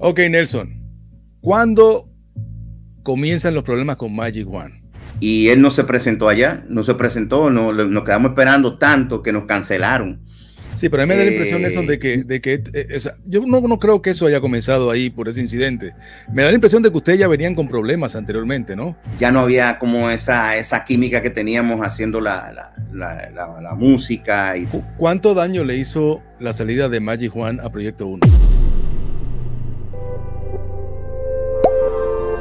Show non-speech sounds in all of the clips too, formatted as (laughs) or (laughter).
Ok, Nelson. ¿Cuándo comienzan los problemas con Magic One? Y él no se presentó allá, no se presentó, no, nos quedamos esperando tanto que nos cancelaron. Sí, pero a mí me da la impresión, Nelson, de eh, que, eh, yo no, creo que eso haya comenzado ahí por ese incidente. Me da la impresión de que ustedes ya venían con problemas anteriormente, ¿no? Ya no había como esa, esa química que teníamos haciendo la, la música. Y... ¿Cuánto daño le hizo la salida de Magic Juan a Proyecto 1?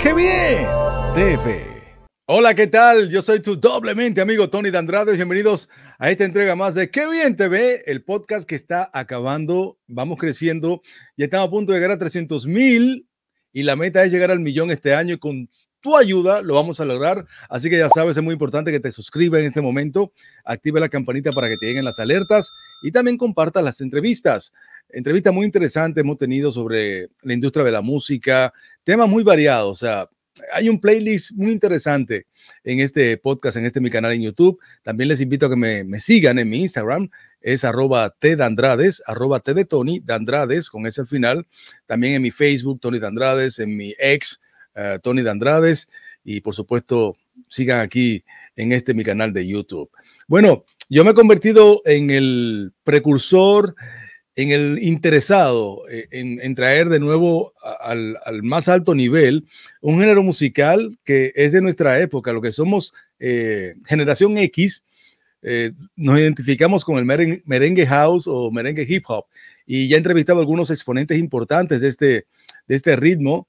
¡Qué bien! TV. Hola, ¿qué tal? Yo soy tu doblemente amigo Tony de Andrade. Bienvenidos a esta entrega más de Qué bien TV, el podcast que está acabando. Vamos creciendo. Ya estamos a punto de llegar a 300 mil y la meta es llegar al millón este año con tu ayuda lo vamos a lograr. Así que ya sabes, es muy importante que te suscribas en este momento, active la campanita para que te lleguen las alertas y también compartas las entrevistas. Entrevista muy interesante hemos tenido sobre la industria de la música, temas muy variados, o sea, hay un playlist muy interesante en este podcast, en este mi canal en YouTube. También les invito a que me, sigan en mi Instagram, es arroba tdandrades, arroba t de Tony, dandrades, con ese al final. También en mi Facebook, Tony Dandrades, en mi ex, Tony eh, Tony Dandrades. Y por supuesto, sigan aquí en este mi canal de YouTube. Bueno, yo me he convertido en el precursor, en el interesado eh, en, traer de nuevo al, más alto nivel un género musical que es de nuestra época, lo que somos eh, generación X, eh, nos identificamos con el merengue, house o merengue hip hop. Y ya he entrevistado a algunos exponentes importantes de este, de este ritmo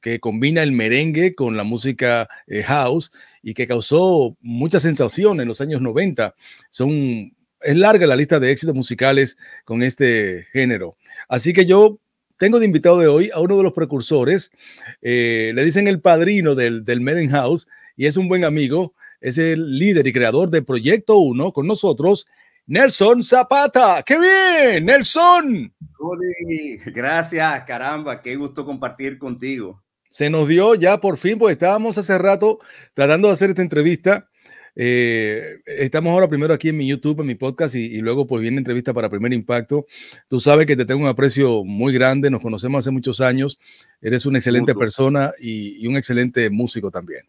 que combina el merengue con la música house y que causó mucha sensación en los años 90. Son es larga la lista de éxitos musicales con este género. Así que yo tengo de invitado de hoy a uno de los precursores, eh, le dicen el padrino del, del Meren House y es un buen amigo, es el líder y creador del Proyecto Uno con nosotros, Nelson Zapata. ¡Qué bien, Nelson! Gracias, caramba, qué gusto compartir contigo. Se nos dio ya por fin, pues estábamos hace rato tratando de hacer esta entrevista eh, estamos ahora primero aquí en mi YouTube, en mi podcast y, luego pues viene entrevista para Primer Impacto. Tú sabes que te tengo un aprecio muy grande, nos conocemos hace muchos años, eres una excelente persona y, un excelente músico también.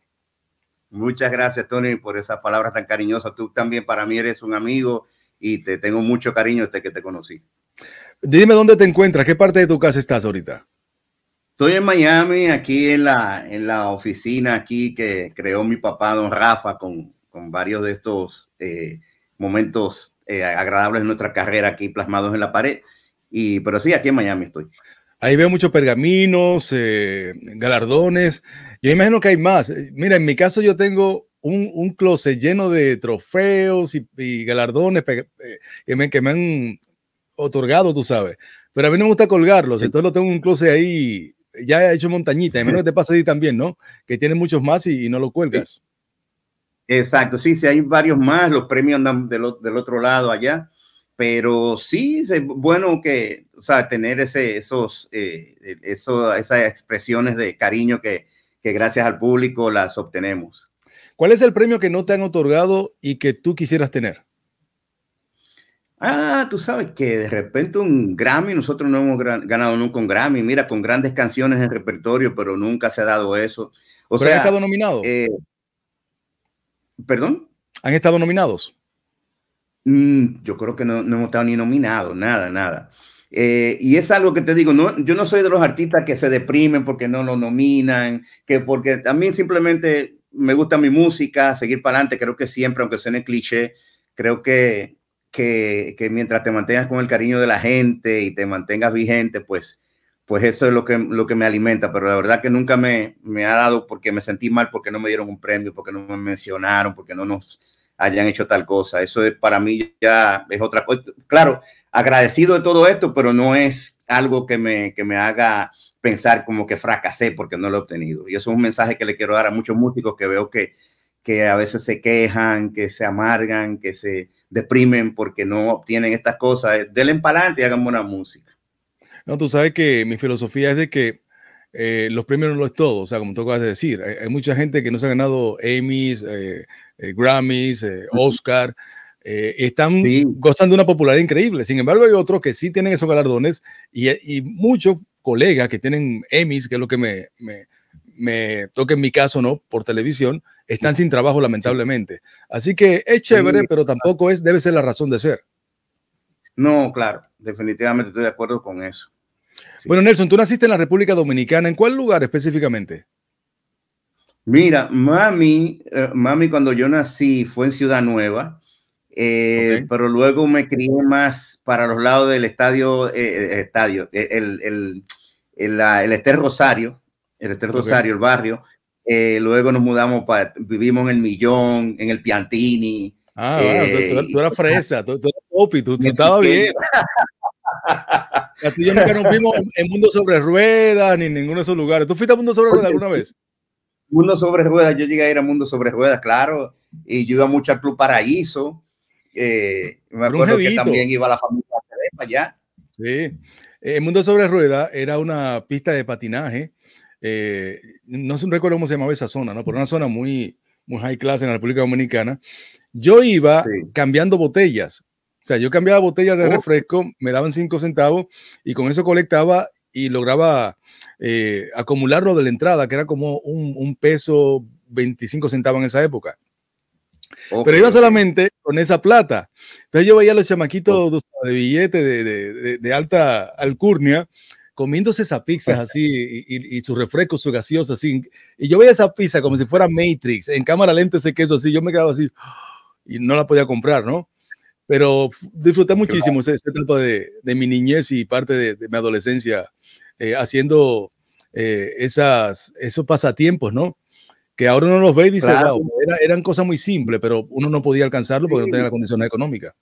Muchas gracias, Tony, por esas palabras tan cariñosas. Tú también para mí eres un amigo y te tengo mucho cariño desde que te conocí. Dime dónde te encuentras, qué parte de tu casa estás ahorita. Estoy en Miami, aquí en la, en la oficina aquí que creó mi papá, don Rafa, con, con varios de estos eh, momentos eh, agradables de nuestra carrera aquí plasmados en la pared. Y, pero sí, aquí en Miami estoy. Ahí veo muchos pergaminos, eh, galardones. Yo imagino que hay más. Mira, en mi caso yo tengo un, un closet lleno de trofeos y, galardones que me, han otorgado, tú sabes. Pero a mí no me gusta colgarlos, entonces lo tengo un closet ahí ya he hecho montañita, y menos que te pasa ahí también, ¿no? Que tiene muchos más y, y no lo cuelgas. Exacto, sí, sí, hay varios más, los premios andan del, otro lado allá, pero sí, es bueno que, o sea, tener ese, esos, eh, e, esas expresiones de cariño que, gracias al público las obtenemos. ¿Cuál es el premio que no te han otorgado y que tú quisieras tener? Ah, tú sabes que de repente un Grammy, nosotros no hemos ganado nunca un Grammy, mira, con grandes canciones en repertorio, pero nunca se ha dado eso. O ¿Pero sea, estado nominado? Eh, ¿Perdón? ¿Han estado nominados? Mm, yo creo que no, hemos estado ni nominados, nada, nada. Eh, y es algo que te digo, no, yo no soy de los artistas que se deprimen porque no lo nominan, que porque a mí simplemente me gusta mi música, seguir para adelante, creo que siempre, aunque suene cliché, creo que, que, que mientras te mantengas con el cariño de la gente y te mantengas vigente, pues pues eso es lo que, lo que me alimenta, pero la verdad que nunca me, ha dado porque me sentí mal, porque no me dieron un premio, porque no me mencionaron, porque no nos hayan hecho tal cosa. Eso es, para mí ya es otra cosa. Claro, agradecido de todo esto, pero no es algo que me, me haga pensar como que fracasé porque no lo he obtenido. Y eso es un mensaje que le quiero dar a muchos músicos que veo que, que a veces se quejan, que se amargan, que se deprimen porque no obtienen estas cosas. Denle para adelante y hagan buena música. No, tú sabes que mi filosofía es de que eh, los premios no lo es todo, o sea, como tú acabas de decir, hay, mucha gente que no se ha ganado Emmys, eh, eh, Grammys, Oscar, están gozando de una popularidad increíble. Sin embargo, hay otros que sí tienen esos galardones y, y muchos colegas que tienen Emmys, que es lo que me, me, toca en mi caso, ¿no? Por televisión, están sin trabajo, lamentablemente. Así que es chévere, pero tampoco es, debe ser la razón de ser. No, claro, definitivamente estoy de acuerdo con eso. Bueno, Nelson, tú naciste en la República Dominicana. ¿En cuál lugar específicamente? Mira, mami, eh, mami cuando yo nací fue en Ciudad Nueva, eh, pero luego me crié más para los lados del estadio, eh, estadio, el, el, Ester Rosario, el Ester Rosario, el barrio. luego nos mudamos para, vivimos en el Millón, en el Piantini. Ah, bueno, tú, eras fresa, tú, tú Opi, tú, te estabas bien. (laughs) yo nunca nos vimos en Mundo Sobre Ruedas ni en ninguno de esos lugares. ¿Tú fuiste a Mundo Sobre Ruedas alguna vez? Mundo Sobre Ruedas, yo llegué a ir a Mundo Sobre Ruedas, claro. Y yo iba mucho al Club Paraíso. Eh, me acuerdo que también iba la familia de allá. Sí. El eh, Mundo Sobre rueda era una pista de patinaje. Eh, no recuerdo cómo se llamaba esa zona, ¿no? Pero una zona muy, muy high class en la República Dominicana. Yo iba cambiando botellas o sea, yo cambiaba botellas de oh. refresco, me daban cinco centavos y con eso colectaba y lograba eh, acumularlo de la entrada, que era como un, peso 25 centavos en esa época. Pero iba solamente con esa plata. Entonces yo veía a los chamaquitos de billete de, alta alcurnia comiéndose esa pizzas (laughs) así y, y sus refrescos, su gaseosa así. Y yo veía esa pizza como si fuera Matrix, en cámara lenta ese queso así. Yo me quedaba así y no la podía comprar, ¿no? Pero disfruté muchísimo esa, esa de, de, mi niñez y parte de, mi adolescencia eh, haciendo eh, esas, esos pasatiempos, ¿no? Que ahora uno los ve y dice, eran cosas muy simples, pero uno no podía alcanzarlo porque no tenía la condición económica.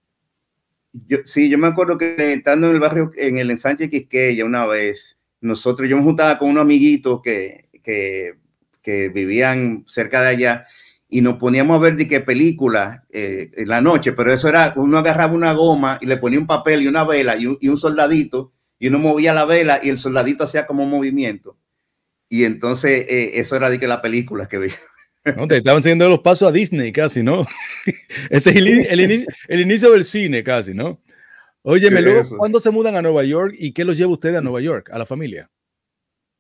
Yo, sí, yo me acuerdo que estando en el barrio, en el ensanche Quisqueya una vez, nosotros, yo me juntaba con unos amiguitos que, que, que vivían cerca de allá y nos poníamos a ver de qué película eh, en la noche, pero eso era, uno agarraba una goma y le ponía un papel y una vela y un, soldadito, y uno movía la vela y el soldadito hacía como un movimiento. Y entonces eh, eso era de que la película que veía. (laughs) estaban siguiendo los pasos a Disney casi, ¿no? (laughs) Ese es el, inicio, del cine casi, ¿no? Óyeme, luego, ¿cuándo se mudan a Nueva York y qué los lleva usted a Nueva York, a la familia?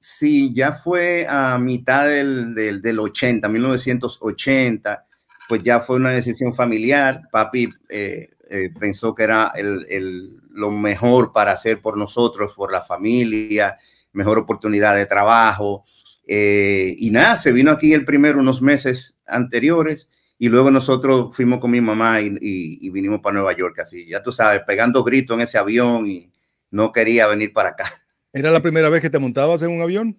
Sí, ya fue a mitad del, 80, 1980, pues ya fue una decisión familiar. Papi eh, eh, pensó que era el, lo mejor para hacer por nosotros, por la familia, mejor oportunidad de trabajo. Eh, y nada, se vino aquí el primero unos meses anteriores y luego nosotros fuimos con mi mamá y, y vinimos para Nueva York, así, ya tú sabes, pegando gritos en ese avión y no quería venir para acá. ¿Era la primera vez que te montabas en un avión?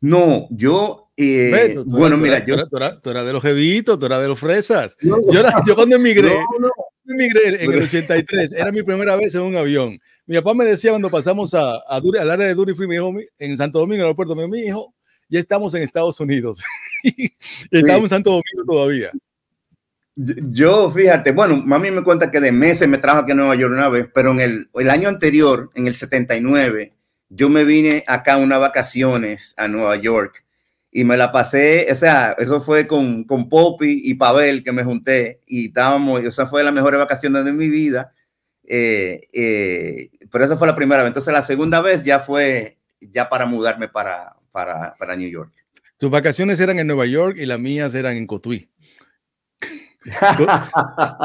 No, yo. Eh, bueno, mira, yo. Tú eras, era de los jevitos, tú eras de los fresas. yo, cuando emigré, emigré en el 83, era mi primera vez en un avión. Mi papá me decía cuando pasamos a, al área de Dury Free, en Santo Domingo, en el aeropuerto, mi hijo, ya estamos en Estados Unidos. (laughs) y estamos en Santo Domingo todavía. Yo, fíjate, bueno, mí me cuenta que de meses me trajo aquí a Nueva York una vez, pero en el, año anterior, en el 79, yo me vine acá a unas vacaciones a Nueva York y me la pasé, o sea, eso fue con, con Poppy y Pavel que me junté y estábamos, o sea, fue la mejor vacación de mi vida, eh, eh, pero esa fue la primera vez. Entonces la segunda vez ya fue ya para mudarme para, para, para New York. Tus vacaciones eran en Nueva York y las mías eran en Cotuí.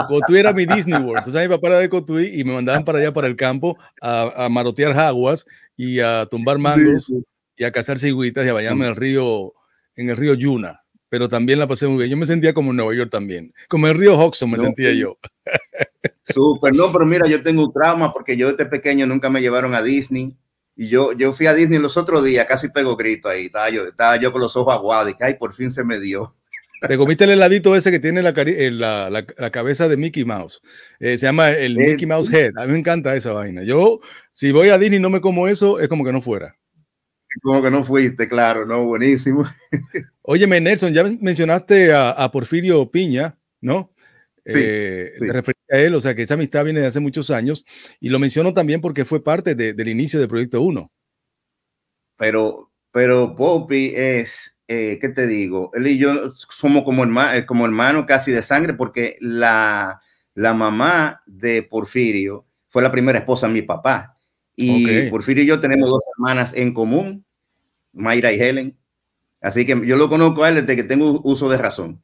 Cotuí (laughs) era mi Disney World. Entonces mi papá era de Cotuí y me mandaban para allá, para el campo, a, a marotear jaguas y a tumbar mangos y a cazar cigüitas y a bañarme en el río, en el río Yuna. Pero también la pasé muy bien. Yo me sentía como en Nueva York también. Como en el río Hudson me sentía yo. (laughs) Súper. No, pero mira, yo tengo un trauma porque yo desde pequeño nunca me llevaron a Disney. Y yo, yo fui a Disney los otros días, casi pego grito ahí. Estaba yo, estaba yo con los ojos aguados y que, por fin se me dio. Te comiste el heladito ese que tiene la, eh, cabeza de Mickey Mouse. Eh, se llama el Mickey Mouse Head. A mí me encanta esa vaina. Yo, si voy a Disney y no me como eso, es como que no fuera. Como que no fuiste, claro, ¿no? Buenísimo. Óyeme, Nelson, ya mencionaste a, Porfirio Piña, ¿no? Sí, eh, a él, o sea que esa amistad viene de hace muchos años y lo menciono también porque fue parte del inicio de Proyecto 1. Pero, pero Poppy es eh, ¿qué te digo? Él y yo somos como, eh, hermano, como hermanos casi de sangre porque la, mamá de Porfirio fue la primera esposa de mi papá. Y Porfirio y yo tenemos dos hermanas en común, Mayra y Helen. Así que yo lo conozco a él desde que tengo uso de razón.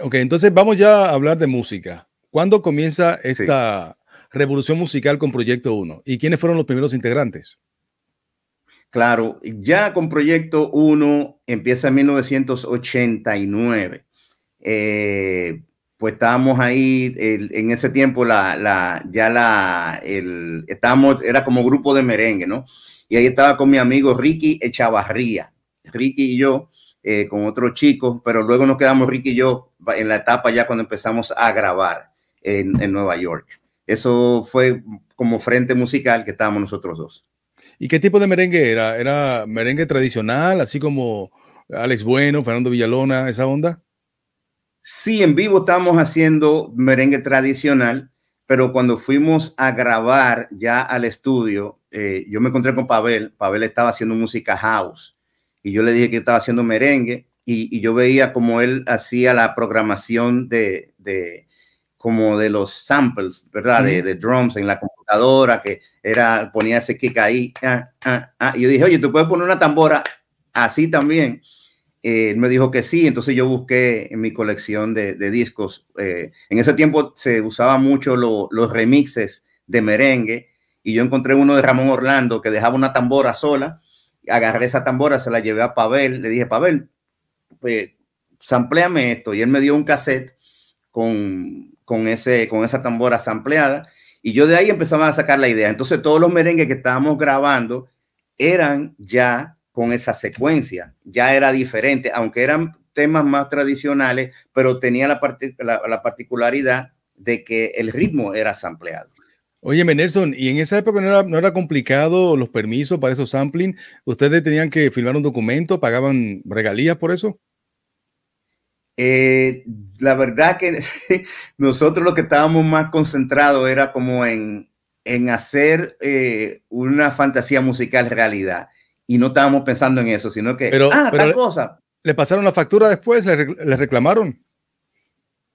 Ok, entonces vamos ya a hablar de música. ¿Cuándo comienza esta revolución musical con Proyecto 1? ¿Y quiénes fueron los primeros integrantes? Claro, ya con Proyecto 1 empieza en 1989. Eh, pues estábamos ahí, en ese tiempo ya la, el, estábamos, era como grupo de merengue, ¿no? Y ahí estaba con mi amigo Ricky Echavarría, Ricky y yo, eh, con otros chicos, pero luego nos quedamos Ricky y yo en la etapa ya cuando empezamos a grabar en Nueva York. Eso fue como frente musical que estábamos nosotros dos. ¿Y qué tipo de merengue era? ¿Era merengue tradicional, así como Alex Bueno, Fernando Villalona, esa onda? Sí, en vivo estamos haciendo merengue tradicional, pero cuando fuimos a grabar ya al estudio, eh, yo me encontré con Pavel. Pavel estaba haciendo música house y yo le dije que estaba haciendo merengue y, yo veía como él hacía la programación de, como de los samples, ¿verdad? de, de, drums en la computadora que era, ponía ese kick ahí. Ah, ah, ah. Y yo dije, oye, ¿tú puedes poner una tambora así también? Eh, él me dijo que sí, entonces yo busqué en mi colección de, discos. Eh, en ese tiempo se usaba mucho los remixes de merengue y yo encontré uno de Ramón Orlando que dejaba una tambora sola. Agarré esa tambora, se la llevé a Pavel, le dije, Pavel, pues, sampléame esto. Y él me dio un cassette con, ese, con esa tambora sampleada y yo de ahí empezaba a sacar la idea. Entonces todos los merengues que estábamos grabando eran ya con esa secuencia, ya era diferente, aunque eran temas más tradicionales, pero tenía la, la, particularidad de que el ritmo era sampleado. Oye, Nelson, y en esa época no era, no era, complicado los permisos para esos sampling. ¿Ustedes tenían que firmar un documento? ¿Pagaban regalías por eso? Eh, la verdad que (laughs) nosotros lo que estábamos más concentrados era como en, hacer eh, una fantasía musical realidad. Y no estábamos pensando en eso, sino que, ah, le, cosa. ¿Le pasaron la factura después? ¿Le, reclamaron?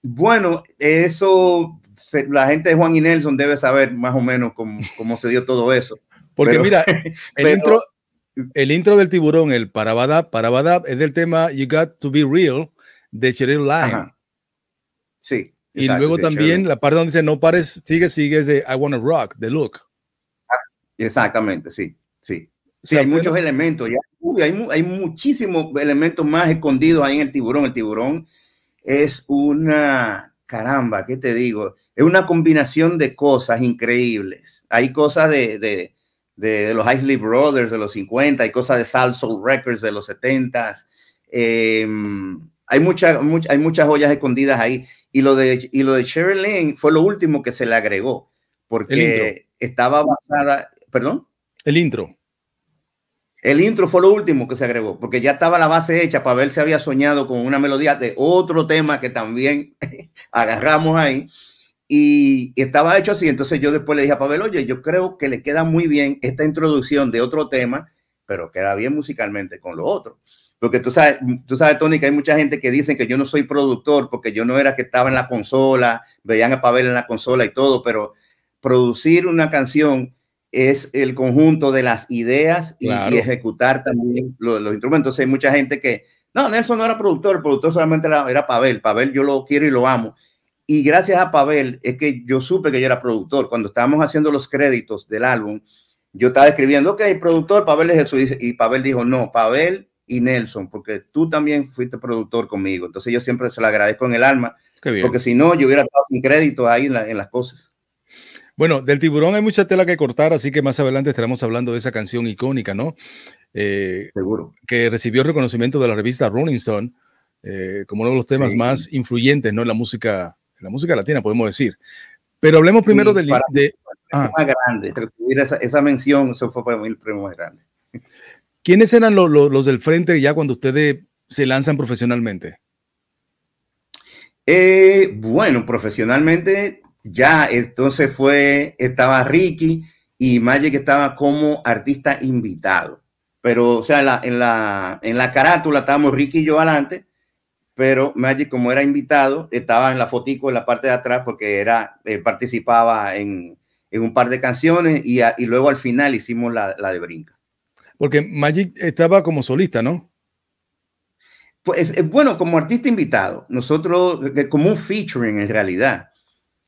Bueno, eso, la gente de Juan y Nelson debe saber más o menos cómo, se dio todo eso. Porque mira, (laughs) el, intro, el intro del tiburón, el para parabadab, es del tema You Got to Be Real, de Cheryl Lime Sí. Y luego también la parte donde dice no pares, sigue, sigue, es de I Wanna Rock, the Look. Ah, exactamente, sí, sí. Sí, hay muchos elementos, hay, hay muchísimos elementos más escondidos ahí en el tiburón. El tiburón es una, caramba, ¿qué te digo? Es una combinación de cosas increíbles. Hay cosas de, de, de, los Isley Brothers de los 50, hay cosas de salsa Records de los 70s hay, muchas hay muchas joyas escondidas ahí. Y lo de, y lo de fue lo último que se le agregó, porque estaba basada, perdón. El intro. El intro fue lo último que se agregó, porque ya estaba la base hecha. Pavel se había soñado con una melodía de otro tema que también (laughs) agarramos ahí. Y estaba hecho así. Entonces yo después le dije a Pavel, oye, yo creo que le queda muy bien esta introducción de otro tema, pero queda bien musicalmente con lo otro. Porque tú sabes, tú sabes, Tony, que hay mucha gente que dicen que yo no soy productor porque yo no era que estaba en la consola, veían a Pavel en la consola y todo, pero producir una canción es el conjunto de las ideas y, ejecutar también los, instrumentos. hay mucha gente que, no, Nelson no era productor, el productor solamente era, era Pavel, Pavel yo lo quiero y lo amo. Y gracias a Pavel es que yo supe que yo era productor. Cuando estábamos haciendo los créditos del álbum, yo estaba escribiendo, ok, productor, Pavel es Y Pavel dijo, no, Pavel y Nelson, porque tú también fuiste productor conmigo. Entonces yo siempre se lo agradezco en el alma, porque si no, yo hubiera estado sin crédito ahí en, las cosas. Bueno, del tiburón hay mucha tela que cortar, así que más adelante estaremos hablando de esa canción icónica, ¿no? Eh, Seguro. Que recibió reconocimiento de la revista Rolling Stone eh, como uno de los temas más influyentes, ¿no? En la música, en la música latina, podemos decir. Pero hablemos primero del... Ah. más grande, recibir esa, mención, fue para mí el premio más grande. ¿Quiénes eran los, del frente ya cuando ustedes se lanzan profesionalmente? Eh, bueno, profesionalmente ya, entonces fue, estaba Ricky y Magic estaba como artista invitado. Pero, o sea, en la, en la, carátula estábamos Ricky y yo adelante, pero Magic como era invitado, estaba en la fotico en la parte de atrás porque era, eh, participaba en, un par de canciones y, luego al final hicimos la de Brinca. Porque Magic estaba como solista, ¿no? Pues eh, bueno, como artista invitado, nosotros, eh, como un featuring en realidad.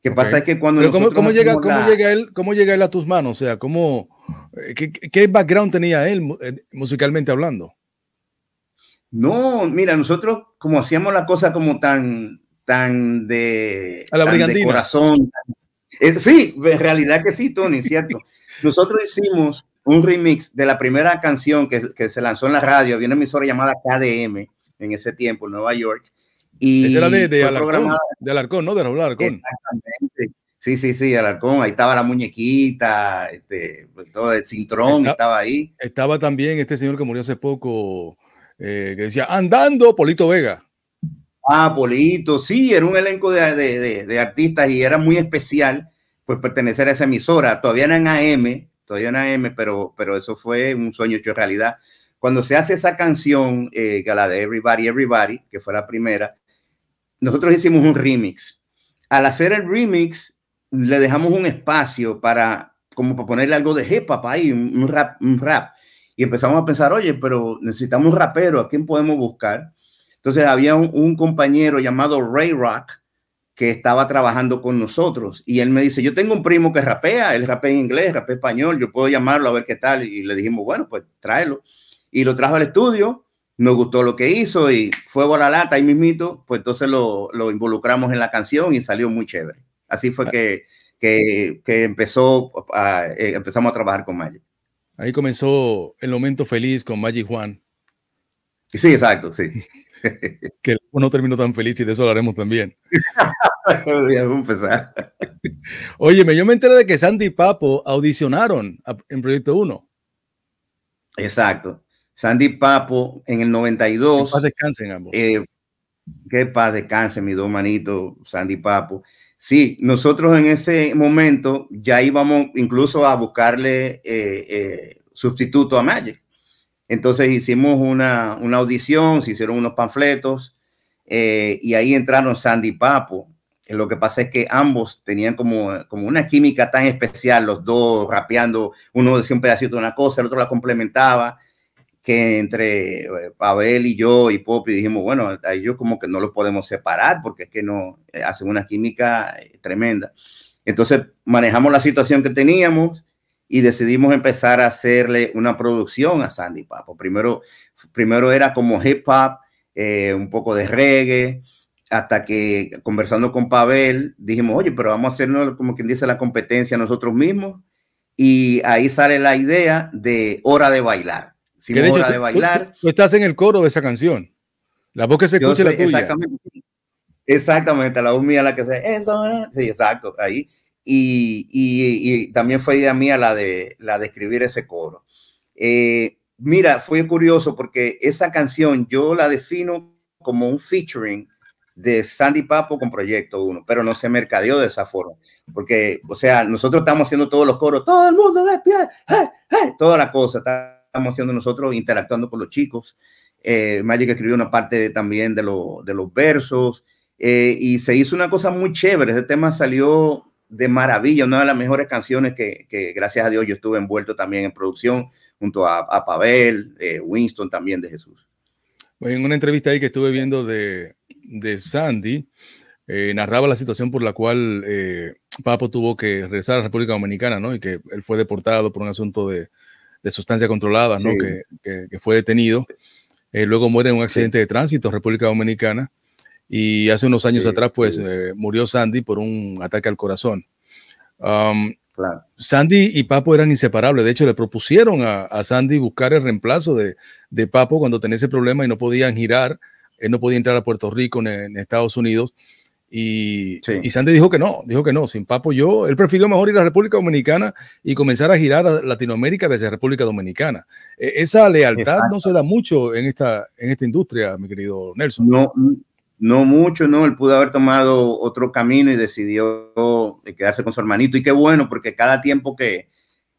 ¿Qué pasa es que cuando... ¿cómo, llega, llega él, ¿Cómo llega él a tus manos? O sea, eh, qué, background tenía él musicalmente hablando? No, mira, nosotros como hacíamos la cosa como tan, tan de, a la de corazón. sí, en realidad que sí, Tony, ¿cierto? (laughs) Nosotros hicimos un remix de la primera canción que, se lanzó en la radio, había una emisora llamada KDM en ese tiempo, en Nueva York. Y Esa era de, Alarcón, ¿no? De Alarcón. Exactamente. Sí, sí, sí, Alarcón. Ahí estaba la muñequita, este, pues, todo el cintrón estaba ahí. Estaba también este señor que murió hace poco, eh, que decía, andando, Polito Vega. Ah, Polito, sí, era un elenco de, artistas y era muy especial, pues pertenecer a esa emisora. Todavía era en AM, todavía una M, pero, pero eso fue un sueño hecho realidad. Cuando se hace esa canción, eh, la de Everybody, Everybody, que fue la primera, nosotros hicimos un remix. Al hacer el remix, le dejamos un espacio para, como para ponerle algo de hip hop ahí, un rap, un rap. Y empezamos a pensar, oye, pero necesitamos un rapero, ¿a quién podemos buscar? Entonces había un compañero llamado Ray Rock, que estaba trabajando con nosotros. Y él me dice, yo tengo un primo que rapea, él rapea en inglés, rapea español, yo puedo llamarlo a ver qué tal. Y le dijimos, bueno, pues tráelo. Y lo trajo al estudio, nos gustó lo que hizo y fue la lata ahí mismito, pues entonces lo, involucramos en la canción y salió muy chévere. Así fue que, empezó a, eh, empezamos a trabajar con Magic. Ahí comenzó el momento feliz con y Juan. Sí, exacto, sí. (laughs) que no terminó tan feliz y de eso lo haremos también. Oye, (laughs) Óyeme, yo me enteré de que Sandy y Papo audicionaron en Proyecto 1. Exacto. Sandy y Papo en el 92. Que paz descansen ambos. Eh, que paz descansen mis dos manitos, Sandy y Papo. Sí, nosotros en ese momento ya íbamos incluso a buscarle eh, eh, sustituto a Magic. Entonces hicimos una, audición, se hicieron unos panfletos eh, y ahí entraron Sandy y Papo. Eh, lo que pasa es que ambos tenían como, como una química tan especial, los dos rapeando, uno decía un pedacito de una cosa, el otro la complementaba, que entre Pavel eh, y yo y Poppy dijimos, bueno, ellos como que no los podemos separar porque es que no, hacen una química tremenda. Entonces manejamos la situación que teníamos y decidimos empezar a hacerle una producción a Sandy Papo. Primero, primero era como hip hop, eh, un poco de reggae, hasta que conversando con Pavel dijimos, oye, pero vamos a hacernos como quien dice la competencia nosotros mismos. Y ahí sale la idea de Hora de Bailar. Si de Hora de Bailar. Tú, estás en el coro de esa canción. La voz que se escucha es la tuya. Exactamente, exactamente, la voz mía la que se... Es sí, exacto, ahí y, también fue idea mía la de, la escribir ese coro. Eh, mira, fue curioso porque esa canción yo la defino como un featuring de Sandy Papo con Proyecto 1, pero no se mercadeó de esa forma, porque, o sea, nosotros estamos haciendo todos los coros, todo el mundo de pie, toda la cosa, estamos haciendo nosotros interactuando con los chicos. Eh, Magic escribió una parte también de, de los versos eh, y se hizo una cosa muy chévere, ese tema salió de maravilla, una de las mejores canciones que, gracias a Dios yo estuve envuelto también en producción junto a, a Pavel, eh, Winston también de Jesús. En una entrevista ahí que estuve viendo de, de Sandy, eh, narraba la situación por la cual eh, Papo tuvo que regresar a la República Dominicana, ¿no? Y que él fue deportado por un asunto de, de sustancia controlada, ¿no? Que, fue detenido. luego muere en un accidente de tránsito en República Dominicana y hace unos años atrás pues eh, murió Sandy por un ataque al corazón. Um, Sandy y Papo eran inseparables, de hecho le propusieron a, Sandy buscar el reemplazo de, Papo cuando tenía ese problema y no podían girar, él eh, no podía entrar a Puerto Rico en, Estados Unidos. Y, Sandy dijo que no, dijo que no, sin Papo yo, él prefirió mejor ir a la República Dominicana y comenzar a girar a Latinoamérica desde República Dominicana. E, esa lealtad no se da mucho en esta, en esta industria, mi querido Nelson. No, no mucho, ¿no? Él pudo haber tomado otro camino y decidió eh, quedarse con su hermanito. Y qué bueno, porque cada tiempo que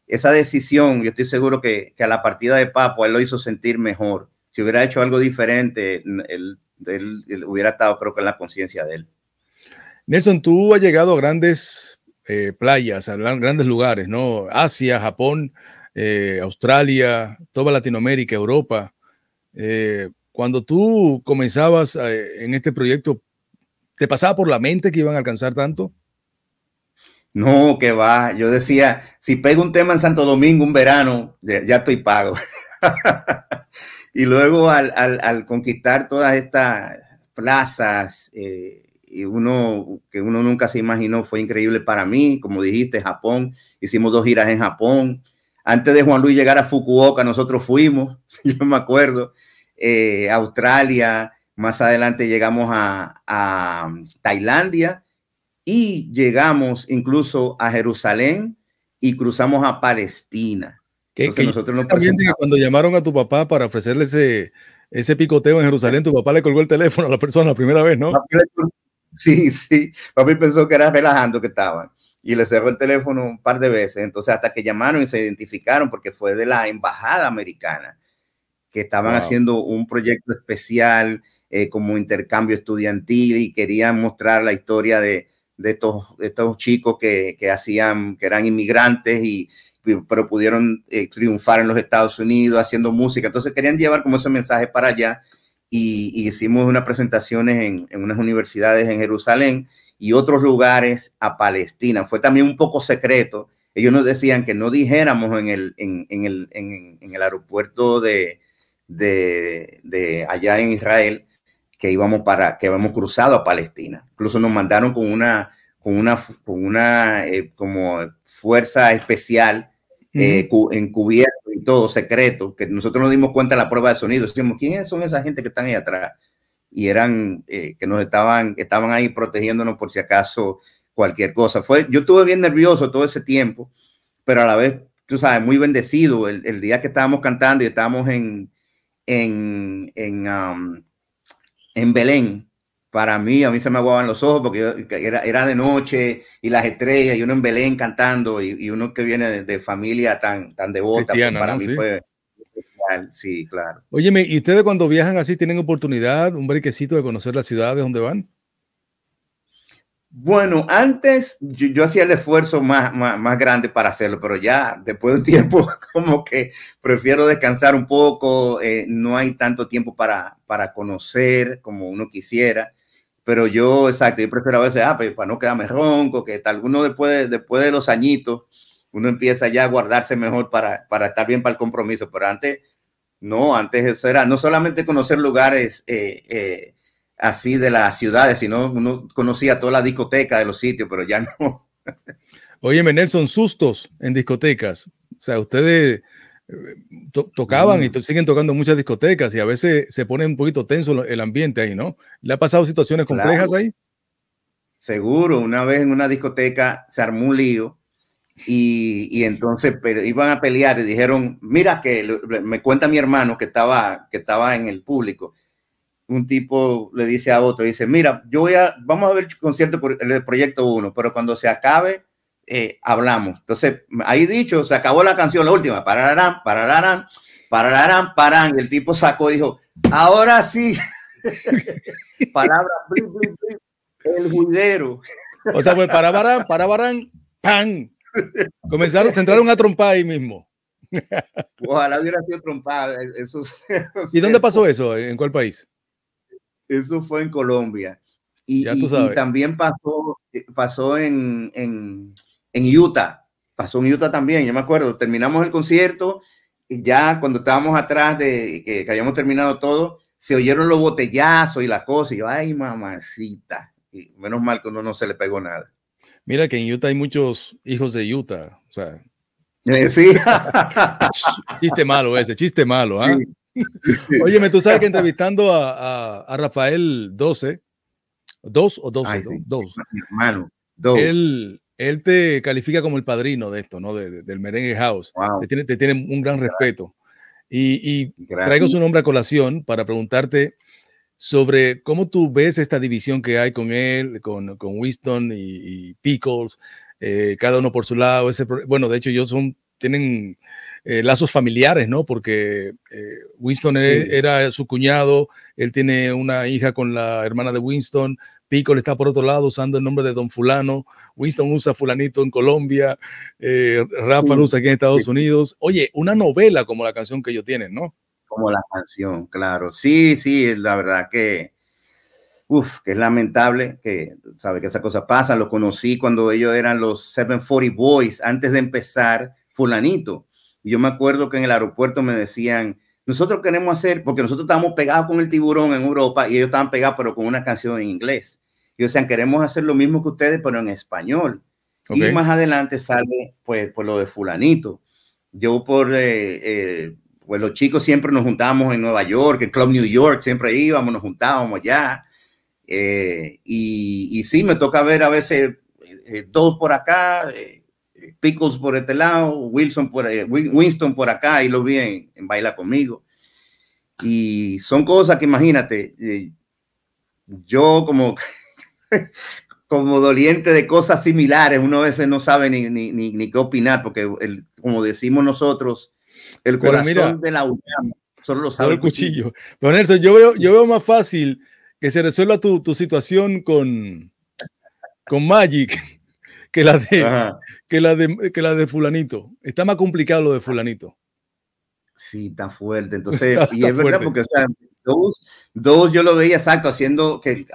esa decisión, yo estoy seguro que, a la partida de Papo, él lo hizo sentir mejor. Si hubiera hecho algo diferente, él, hubiera estado, creo que, en la conciencia de él. Nelson, tú has llegado a grandes eh, playas, a grandes lugares, ¿no? Asia, Japón, eh, Australia, toda Latinoamérica, Europa. Cuando tú comenzabas eh, en este proyecto, ¿te pasaba por la mente que iban a alcanzar tanto? No, que va. Yo decía, si pego un tema en Santo Domingo un verano, ya, estoy pago. (laughs) y luego al, conquistar todas estas plazas, eh, y uno que uno nunca se imaginó fue increíble para mí. Como dijiste, Japón, hicimos dos giras en Japón. Antes de Juan Luis llegar a Fukuoka, nosotros fuimos, (laughs) si yo me acuerdo. Eh, Australia, más adelante llegamos a, mm, Tailandia y llegamos incluso a Jerusalén y cruzamos a Palestina. Que, nosotros cuando llamaron a tu papá para ofrecerle ese, picoteo en Jerusalén, tu papá le colgó el teléfono a la persona la primera vez, ¿no? Sí, sí. Papi pensó que era relajando que estaban y le cerró el teléfono un par de veces. Entonces, hasta que llamaron y se identificaron porque fue de la embajada americana que estaban haciendo un proyecto especial eh, como intercambio estudiantil y querían mostrar la historia de, de estos, estos chicos que, que, hacían, que eran inmigrantes y pero pudieron eh, triunfar en los Estados Unidos haciendo música. Entonces querían llevar como ese mensaje para allá y, hicimos unas presentaciones en, en, unas universidades en Jerusalén y otros lugares a Palestina. Fue también un poco secreto. Ellos nos decían que no dijéramos en el, en, en el, en, el aeropuerto de, de, allá en Israel que íbamos para, que habíamos cruzado a Palestina. Incluso nos mandaron con una, con una, con una eh, como fuerza especial eh, encubierto y todo secreto, que nosotros nos dimos cuenta de la prueba de sonido. Decimos, ¿quiénes son esa gente que están ahí atrás? Y eran eh, que nos estaban, estaban ahí protegiéndonos por si acaso cualquier cosa. Fue, yo estuve bien nervioso todo ese tiempo, pero a la vez, tú sabes, muy bendecido. El, el día que estábamos cantando y estábamos en, en, en, um, en Belén, para mí, a mí se me aguaban los ojos porque era, de noche y las estrellas y uno en Belén cantando y, uno que viene de, familia tan, tan devota, pues, para mí fue fue... Sí, claro. Óyeme, ¿y ustedes cuando viajan así tienen oportunidad, un brequecito de conocer las ciudades donde van? Bueno, antes yo, hacía el esfuerzo más, más, grande para hacerlo, pero ya después de un (laughs) tiempo como que prefiero descansar un poco, eh, no hay tanto tiempo para, para conocer como uno quisiera, pero yo, exacto, yo prefiero a veces, ah, pues, para no quedarme ronco, que tal, uno después de, después de los añitos, uno empieza ya a guardarse mejor para, para estar bien para el compromiso, pero antes, no, antes eso era no solamente conocer lugares, eh, eh, así de las ciudades, no, uno conocía toda la discoteca de los sitios, pero ya no. Óyeme, Nelson, sustos en discotecas. O sea, ustedes eh, tocaban y mm. siguen tocando muchas discotecas y a veces se pone un poquito tenso el ambiente ahí, ¿no? ¿Le ha pasado situaciones complejas ahí? Seguro, una vez en una discoteca se armó un lío y, entonces iban a pelear y dijeron, mira que me cuenta mi hermano que estaba, que estaba en el público un tipo le dice a otro, dice, mira, yo voy a, vamos a ver el concierto por el proyecto uno, pero cuando se acabe, eh, hablamos. Entonces, ahí dicho, se acabó la canción, la última, pararán, pararán, pararán, parán, el tipo sacó y dijo, ahora sí, (laughs) palabra, el juidero. O sea, pues pararán, pararán, pan. Comenzaron, se entraron a trompar ahí mismo. Ojalá hubiera sido trompada. ¿Y dónde pasó eso? ¿En cuál país? Eso fue en Colombia. Y, también pasó, eh, pasó en, en, Utah. Pasó en Utah también, yo me acuerdo. Terminamos el concierto y ya cuando estábamos atrás de que, habíamos terminado todo, se oyeron los botellazos y la cosa. Y yo, ay, mamacita. Y menos mal que no se le pegó nada. Mira que en Utah hay muchos hijos de Utah. O sea. Eh, sí. (laughs) chiste malo ese, chiste malo, ¿ah? Óyeme, tú sabes que (laughs) entrevistando a, a, Rafael 12, 2 o 12, dos, hermano, Él, él te califica como el padrino de esto, ¿no? del merengue house. Te, tiene, un gran respeto. Y, traigo su nombre a colación para preguntarte sobre cómo tú ves esta división que hay con él, con, con Winston y, Pickles, eh, cada uno por su lado. Ese, bueno, de hecho, ellos son, tienen eh, lazos familiares, ¿no? Porque eh, Winston e, era su cuñado, él tiene una hija con la hermana de Winston, Pico está por otro lado usando el nombre de Don Fulano, Winston usa Fulanito en Colombia, eh, Rafa usa aquí en Estados Unidos. Oye, una novela como la canción que ellos tienen, ¿no? Como la canción, claro. Sí, sí, la verdad que uf, que es lamentable que, sabe, que esa cosa pasa. Lo conocí cuando ellos eran los 740 Boys, antes de empezar Fulanito. Y yo me acuerdo que en el aeropuerto me decían, nosotros queremos hacer, porque nosotros estábamos pegados con el tiburón en Europa y ellos estaban pegados, pero con una canción en inglés. Y sea, queremos hacer lo mismo que ustedes, pero en español. Y más adelante sale, pues, por lo de fulanito. Yo por, eh, eh, pues los chicos siempre nos juntábamos en Nueva York, en Club New York, siempre íbamos, nos juntábamos allá. Eh, y, y, sí, me toca ver a veces dos por acá, Pickles por este lado, Wilson por, eh, Winston por acá, y lo vi en, Baila conmigo. Y son cosas que imagínate, eh, yo como, (laughs) como doliente de cosas similares, uno a veces no sabe ni, ni, ni, qué opinar, porque como decimos nosotros, el corazón de la UNAM solo lo sabe. El cuchillo. yo veo, yo veo más fácil que se resuelva tu, tu situación con, con Magic que la de, que la fulanito. Está más complicado lo de fulanito. Sí, está fuerte. (laughs) Entonces, y es verdad, porque, dos, yo lo veía exacto, haciendo que,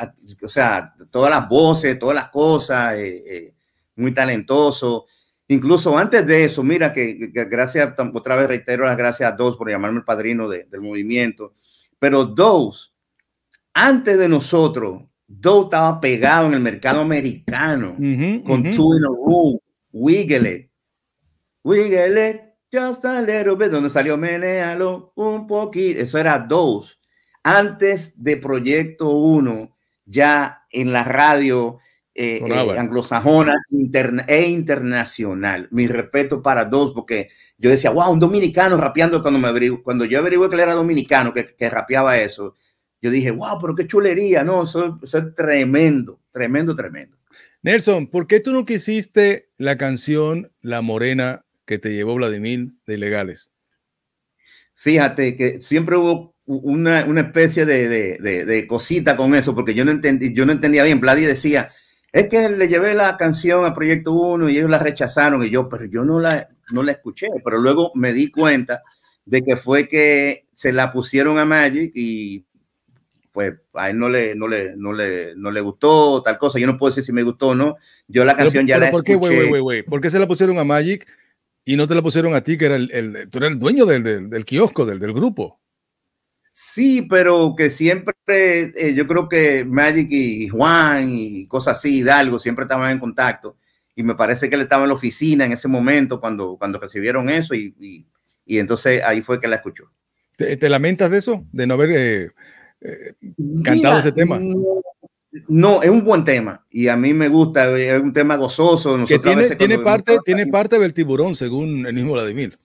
o sea, todas las voces, todas las cosas, eh, eh, muy talentoso. Incluso antes de eso, mira que, que, gracias, otra vez reitero las gracias a Dos por llamarme el padrino del movimiento, pero Dos, antes de nosotros, Doe estaba pegado en el mercado americano con uh Two in a Wiggle Wiggle Just a Little Bit, donde salió Menealo un poquito. Eso era Dos. Antes de Proyecto Uno ya en la radio eh, eh, anglosajona interna e internacional. Mi respeto para Dos, porque yo decía, wow, un dominicano rapeando cuando, me yo averigué que era dominicano, que, que rapeaba eso yo dije, wow, pero qué chulería, no, eso, es tremendo, tremendo, tremendo. Nelson, ¿por qué tú no quisiste la canción La Morena que te llevó Vladimir de Ilegales? Fíjate que siempre hubo una, especie de, cosita con eso, porque yo no, entendí, yo no entendía bien. Vladi decía, es que le llevé la canción a Proyecto 1 y ellos la rechazaron, y yo, pero yo no la, no la escuché, pero luego me di cuenta de que fue que se la pusieron a Magic y pues a él no le, no le, le, le gustó tal cosa. Yo no puedo decir si me gustó o no. Yo la canción ya la escuché. Qué, ¿Por qué se la pusieron a Magic y no te la pusieron a ti, que era el, el tú eras el dueño del, kiosco, del, grupo? Sí, pero que siempre, eh, yo creo que Magic y Juan y cosas así, Hidalgo, siempre estaban en contacto. Y me parece que él estaba en la oficina en ese momento cuando, cuando recibieron eso y, entonces ahí fue que la escuchó. ¿Te, lamentas de eso? De no haber... Eh, cantado ese tema. No, es un buen tema y a mí me gusta, es un tema gozoso. tiene, parte, tiene parte del tiburón, según el mismo Vladimir.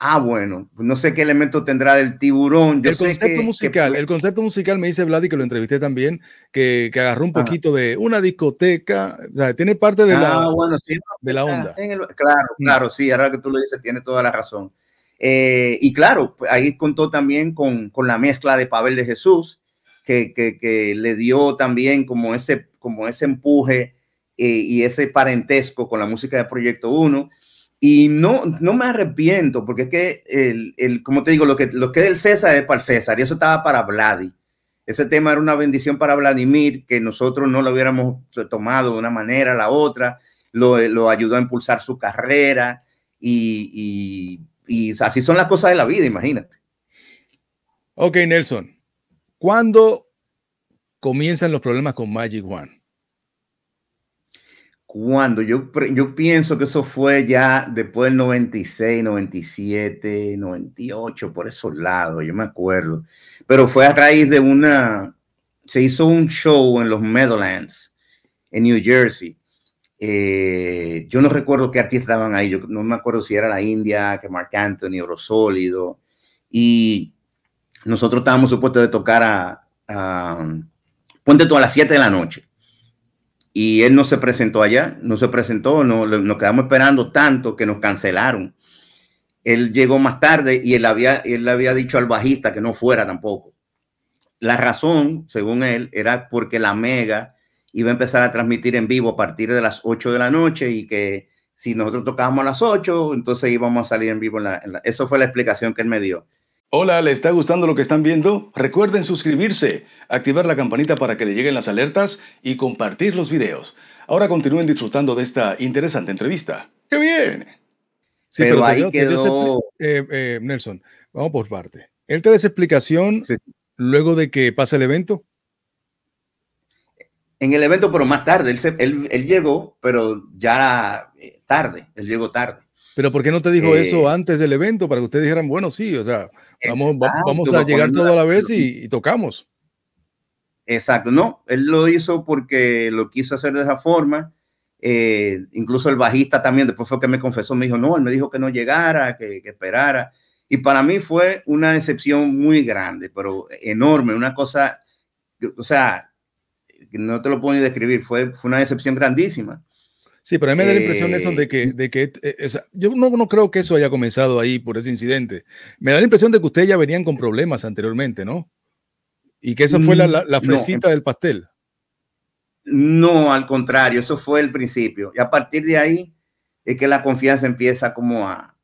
Ah, bueno, no sé qué elemento tendrá del tiburón. el concepto musical, el concepto musical me dice Vladi, que lo entrevisté también, que, agarró un poquito de una discoteca, o sea, tiene parte de, ah, la, de la onda. claro, mm. claro, sí, ahora que tú lo dices, tiene toda la razón. Eh, y claro, ahí contó también con, con, la mezcla de Pavel de Jesús, que, que, le dio también como ese, como ese empuje eh, y ese parentesco con la música de Proyecto 1. Y no, no me arrepiento, porque es que, el, el, como te digo, lo que, lo que es el César es para el César, y eso estaba para Vladi. Ese tema era una bendición para Vladimir, que nosotros no lo hubiéramos tomado de una manera a la otra, lo, lo ayudó a impulsar su carrera y, y y así son las cosas de la vida, imagínate. Ok, Nelson. ¿Cuándo comienzan los problemas con Magic One? Cuando yo, yo pienso que eso fue ya después del 96, 97, 98, por esos lados, yo me acuerdo. Pero fue a raíz de una, se hizo un show en los Meadowlands, en New Jersey, eh, yo no recuerdo qué artistas estaban ahí, yo no me acuerdo si era la India, que Marc Anthony, Oro Sólido, y nosotros estábamos supuestos de tocar a, Ponte a las 7 de la noche. Y él no se presentó allá, no se presentó, no, nos quedamos esperando tanto que nos cancelaron. Él llegó más tarde y él, había, él le había dicho al bajista que no fuera tampoco. La razón, según él, era porque la Mega iba a empezar a transmitir en vivo a partir de las 8 de la noche y que si nosotros tocábamos a las 8, entonces íbamos a salir en vivo. eso fue la explicación que él me dio. Hola, ¿le está gustando lo que están viendo? Recuerden suscribirse, activar la campanita para que le lleguen las alertas y compartir los videos. Ahora continúen disfrutando de esta interesante entrevista. ¡Qué bien! pero, ahí quedó... Eh, eh, Nelson, vamos por parte. Él te da esa explicación luego de que pasa el evento en el evento, pero más tarde. Él, llegó, pero ya tarde. Él llegó tarde. Pero ¿por qué no te dijo eh, eso antes del evento para que ustedes dijeran, bueno, sí, o sea, vamos, vamos a llegar toda la vez y, tocamos? Exacto, no, él lo hizo porque lo quiso hacer de esa forma. Eh, incluso el bajista también, después fue que me confesó, me dijo, no, él me dijo que no llegara, que, que esperara. Y para mí fue una decepción muy grande, pero enorme, una cosa, o sea, no te lo puedo ni describir, fue, una decepción grandísima. Sí, pero a mí me da la impresión, Nelson, eh, de que, de eh, que yo no, creo que eso haya comenzado ahí por ese incidente. Me da la impresión de que ustedes ya venían con problemas anteriormente, ¿no? Y que esa fue la, mm, la, fresita del pastel. No, al contrario, eso fue el principio. Y a partir de ahí es que la confianza empieza como a,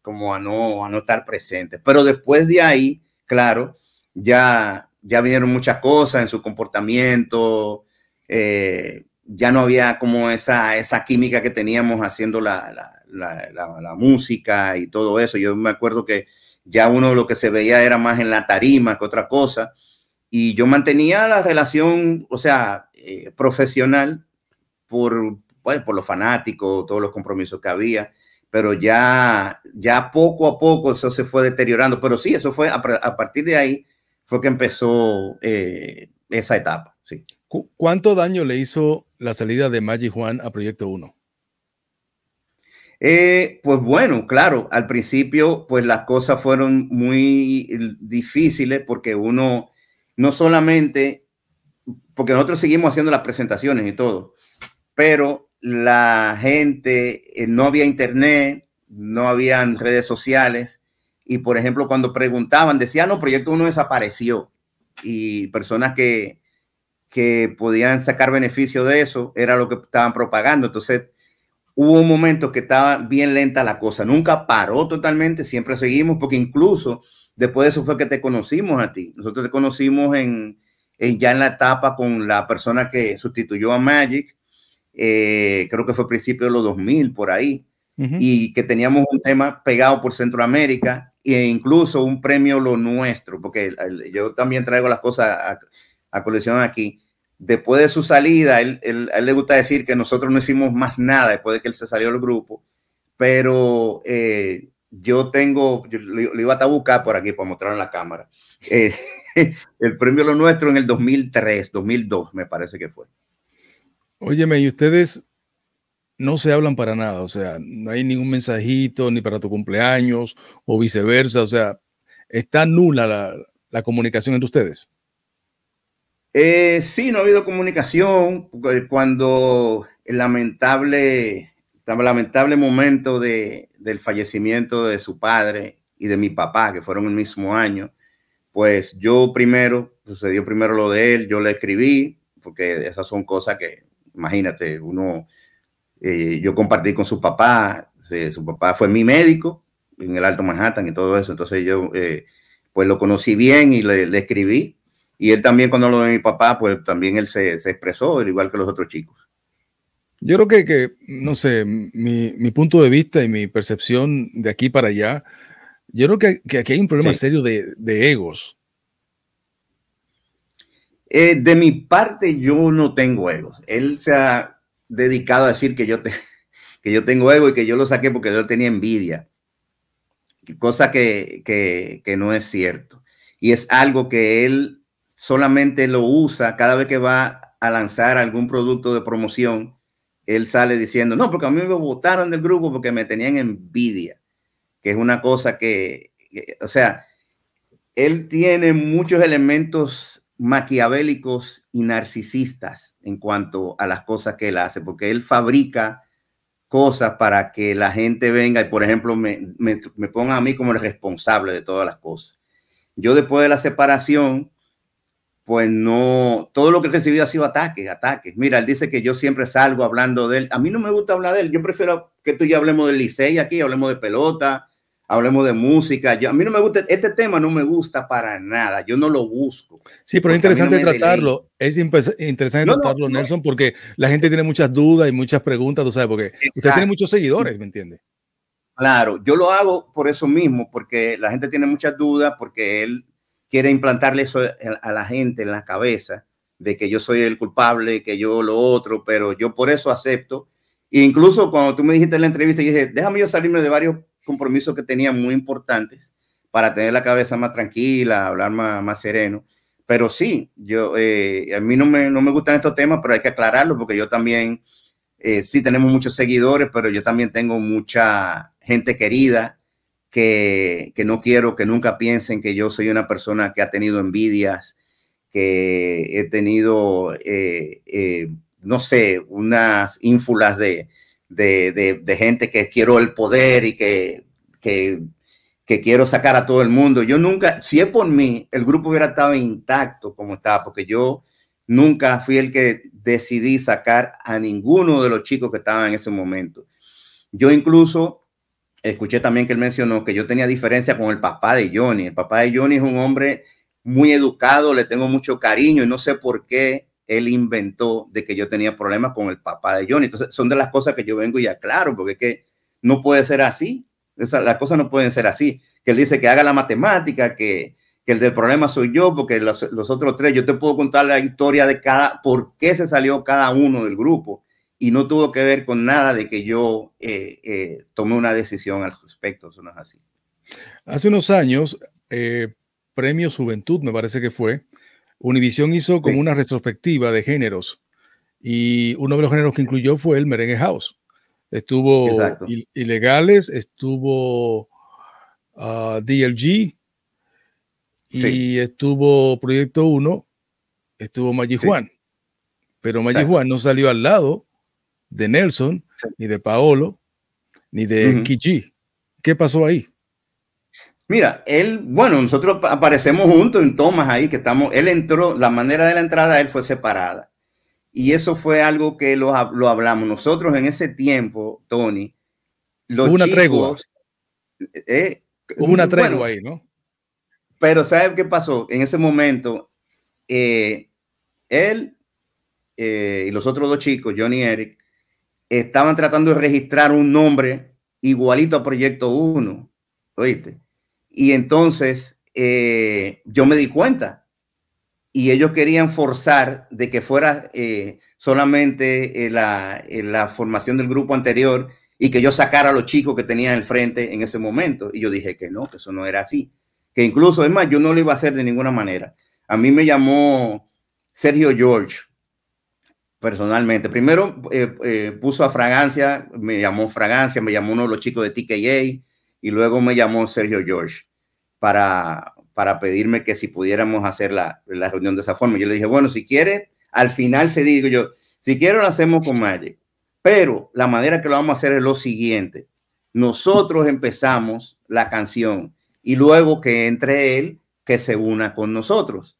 como a, no, a no estar presente. Pero después de ahí, claro, ya ya vieron muchas cosas en su comportamiento, eh, ya no había como esa, esa química que teníamos haciendo la, música y todo eso. Yo me acuerdo que ya uno lo que se veía era más en la tarima que otra cosa. Y yo mantenía la relación, o sea, eh, profesional por, pues, por los fanáticos, todos los compromisos que había, pero ya, ya poco a poco eso se fue deteriorando. Pero sí, eso fue a partir de ahí fue que empezó eh, esa etapa. Sí. ¿Cuánto daño le hizo la salida de Maggi Juan a Proyecto 1? Eh, pues bueno, claro, al principio pues las cosas fueron muy difíciles porque uno no solamente, porque nosotros seguimos haciendo las presentaciones y todo, pero la gente, eh, no había internet, no habían redes sociales, y por ejemplo, cuando preguntaban, decían, no, Proyecto uno desapareció. Y personas que, que podían sacar beneficio de eso era lo que estaban propagando. Entonces, hubo un momento que estaba bien lenta la cosa. Nunca paró totalmente, siempre seguimos, porque incluso después de eso fue que te conocimos a ti. Nosotros te conocimos en, ya en la etapa con la persona que sustituyó a Magic. Eh, creo que fue a principios de los 2000 por ahí, y que teníamos un tema pegado por Centroamérica e incluso un premio lo nuestro, porque yo también traigo las cosas a, colección aquí. Después de su salida, él, él, a él le gusta decir que nosotros no hicimos más nada después de que él se salió del grupo, pero eh, yo tengo, yo lo, iba a buscar por aquí para mostrar en la cámara. Eh, (laughs) el premio lo nuestro en el 2003, 2002 me parece que fue. Óyeme, y ustedes no se hablan para nada, o sea, no hay ningún mensajito ni para tu cumpleaños o viceversa, o sea, está nula la, comunicación entre ustedes. Eh, sí, no ha habido comunicación eh, cuando el lamentable, lamentable momento del fallecimiento de su padre y de mi papá, que fueron el mismo año, pues yo primero, sucedió primero lo de él, yo le escribí, porque esas son cosas que, imagínate, uno eh, yo compartí con su papá, su papá fue mi médico en el Alto Manhattan y todo eso, entonces yo eh, pues lo conocí bien y le, escribí. Y él también cuando lo de mi papá, pues también él se, se expresó, igual que los otros chicos. Yo creo que, que no sé, mi, mi, punto de vista y mi percepción de aquí para allá, yo creo que, que aquí hay un problema serio de, de egos. Eh, de mi parte, yo no tengo egos. Él se ha, dedicado a decir que yo, te, (laughs) que yo tengo ego y que yo lo saqué porque yo tenía envidia, cosa que, que no es cierto. Y es algo que él solamente lo usa cada vez que va a lanzar algún producto de promoción, él sale diciendo, no, porque a mí me votaron del grupo porque me tenían envidia, que es una cosa que, o sea, él tiene muchos elementos maquiavélicos y narcisistas en cuanto a las cosas que él hace, porque él fabrica cosas para que la gente venga y, por ejemplo, me, ponga a mí como el responsable de todas las cosas. Yo después de la separación, pues no, todo lo que he recibido ha sido ataques, ataques. Mira, él dice que yo siempre salgo hablando de él. A mí no me gusta hablar de él, yo prefiero que tú y ya hablemos del y aquí, hablemos de pelota, hablemos de música. Yo, a mí no me gusta, este tema no me gusta para nada, yo no lo busco. Sí, pero es interesante tratarlo, es interesante tratarlo, Nelson, porque la gente tiene muchas dudas y muchas preguntas, tú sabes, porque usted tiene muchos seguidores, ¿me entiende? Claro, yo lo hago por eso mismo, porque la gente tiene muchas dudas, porque él quiere implantarle eso a la gente en la cabeza, de que yo soy el culpable, que yo lo otro, pero yo por eso acepto. E incluso cuando tú me dijiste en la entrevista, yo dije, déjame yo salirme de varios compromisos que tenía muy importantes para tener la cabeza más tranquila, hablar más, más sereno. Pero sí, yo, eh, a mí no me, no me gustan estos temas, pero hay que aclararlo porque yo también, eh, sí tenemos muchos seguidores, pero yo también tengo mucha gente querida que, no quiero que nunca piensen que yo soy una persona que ha tenido envidias, que he tenido, eh, no sé, unas ínfulas de, de, gente que quiero el poder y que, que, que, quiero sacar a todo el mundo. Yo nunca, si es por mí, el grupo hubiera estado intacto como estaba, porque yo nunca fui el que decidí sacar a ninguno de los chicos que estaban en ese momento. Yo incluso escuché también que él mencionó que yo tenía diferencia con el papá de Johnny. El papá de Johnny es un hombre muy educado, le tengo mucho cariño y no sé por qué él inventó de que yo tenía problemas con el papá de Johnny. Entonces, son de las cosas que yo vengo y aclaro, porque es que no puede ser así. las cosas no pueden ser así. Que él dice que haga la matemática, que, el del problema soy yo, porque los, otros tres, yo te puedo contar la historia de cada, por qué se salió cada uno del grupo. Y no tuvo que ver con nada de que yo eh, eh, tomé una decisión al respecto. Eso no es así. Hace unos años, eh, Premio Juventud, me parece que fue, Univision hizo como una retrospectiva de géneros y uno de los géneros que incluyó fue el merengue house. Estuvo Ilegales, estuvo ah, DLG y estuvo Proyecto 1, estuvo Magic Juan. Pero Magic Juan no salió al lado de Nelson, ni de Paolo, ni de Kichi. ¿Qué pasó ahí? Mira, él, bueno, nosotros aparecemos juntos en tomas ahí que estamos, él entró, la manera de la entrada, él fue separada. Y eso fue algo que lo, hablamos. Nosotros en ese tiempo, Tony, Hubo una tregua. Eh, eh, Hubo una tregua ahí, ¿no? Pero ¿sabes qué pasó? En ese momento, eh, él y los otros dos chicos, Johnny y Eric, estaban tratando de registrar un nombre igualito a Proyecto 1, ¿oíste? Y entonces eh, yo me di cuenta y ellos querían forzar de que fuera eh, solamente eh, la, formación del grupo anterior y que yo sacara a los chicos que tenía el frente en ese momento. Y yo dije que no, que eso no era así. Que incluso, es más, yo no lo iba a hacer de ninguna manera. A mí me llamó Sergio George personalmente. Primero puso a Fragancia, me llamó Fragancia, me llamó uno de los chicos de TKA, y luego me llamó Sergio George para, pedirme que si pudiéramos hacer la, reunión de esa forma. Yo le dije, bueno, si quiere, al final se digo yo, si quiero lo hacemos con Magic, pero la manera que lo vamos a hacer es lo siguiente. Nosotros empezamos la canción y luego que entre él, que se una con nosotros.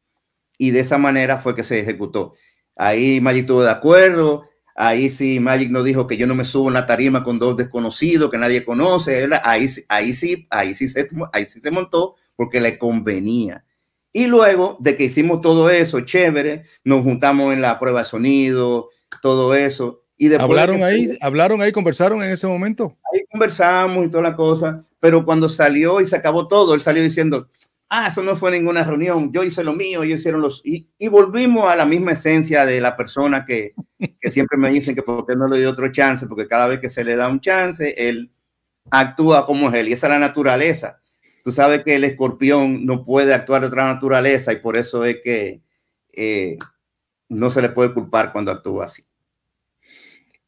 Y de esa manera fue que se ejecutó. Ahí Magic estuvo de acuerdo, Ahí sí, Magic no dijo que yo no me subo en la tarima con dos desconocidos que nadie conoce. Ahí, sí, ahí sí, se, ahí sí se montó porque le convenía. Y luego de que hicimos todo eso, chévere, nos juntamos en la prueba de sonido, todo eso. Y después hablaron ahí, hablaron ahí, conversaron en ese momento. Ahí conversamos y toda la cosa, pero cuando salió y se acabó todo, él salió diciendo, ah, eso no fue ninguna reunión, yo hice lo mío, ellos hicieron los... Y, volvimos a la misma esencia de la persona que, que siempre me dicen que por qué no le dio otro chance, porque cada vez que se le da un chance, él actúa como es él, y esa es la naturaleza. Tú sabes que el escorpión no puede actuar de otra naturaleza y por eso es que eh, no se le puede culpar cuando actúa así.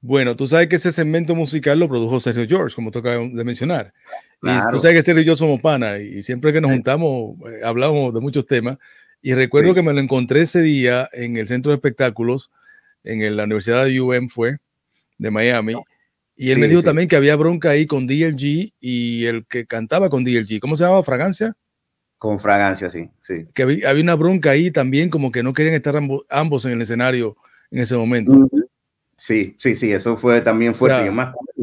Bueno, tú sabes que ese segmento musical lo produjo Sergio George, como toca de mencionar. Y tú sabes que Sergio y yo somos pana y siempre que nos juntamos eh, hablamos de muchos temas. Y recuerdo que me lo encontré ese día en el centro de espectáculos, en la Universidad de UM fue, de Miami. Y él me dijo también que había bronca ahí con DLG y el que cantaba con DLG. ¿Cómo se llamaba? ¿Fragancia? Con Fragancia, sí. sí. Que había, una bronca ahí también, como que no querían estar ambos en el escenario en ese momento. Sí, sí, sí, eso fue también fuerte.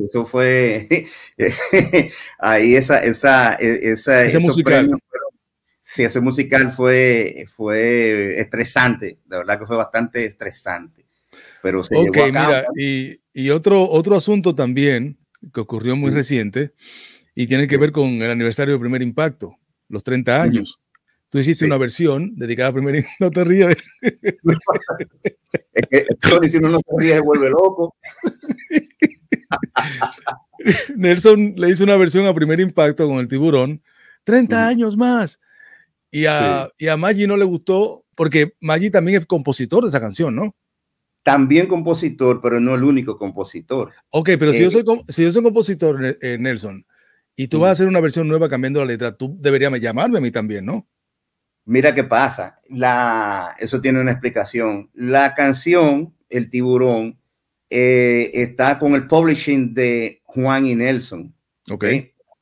eso fue (laughs) ahí esa, esa, e, esa ese musical. sí, ese musical fue, fue estresante. La verdad que fue bastante estresante. Pero se llevó a Mira, y, y, otro, otro asunto también que ocurrió muy reciente y tiene que ver con el aniversario del Primer Impacto, los 30 años. Tú hiciste una versión dedicada primero Impacto. (laughs) no te ríes. es que no te se vuelve loco. (laughs) Nelson le hizo una versión a primer impacto con el tiburón, 30 años más. Y a, y Maggi no le gustó, porque Maggi también es compositor de esa canción, ¿no? También compositor, pero no el único compositor. Ok, pero si, yo eh, soy, si yo soy compositor, eh, Nelson, y tú vas a hacer una versión nueva cambiando la letra, tú deberías llamarme a mí también, ¿no? Mira qué pasa. La, eso tiene una explicación. La canción, El Tiburón, eh, está con el publishing de Juan y Nelson. Ok.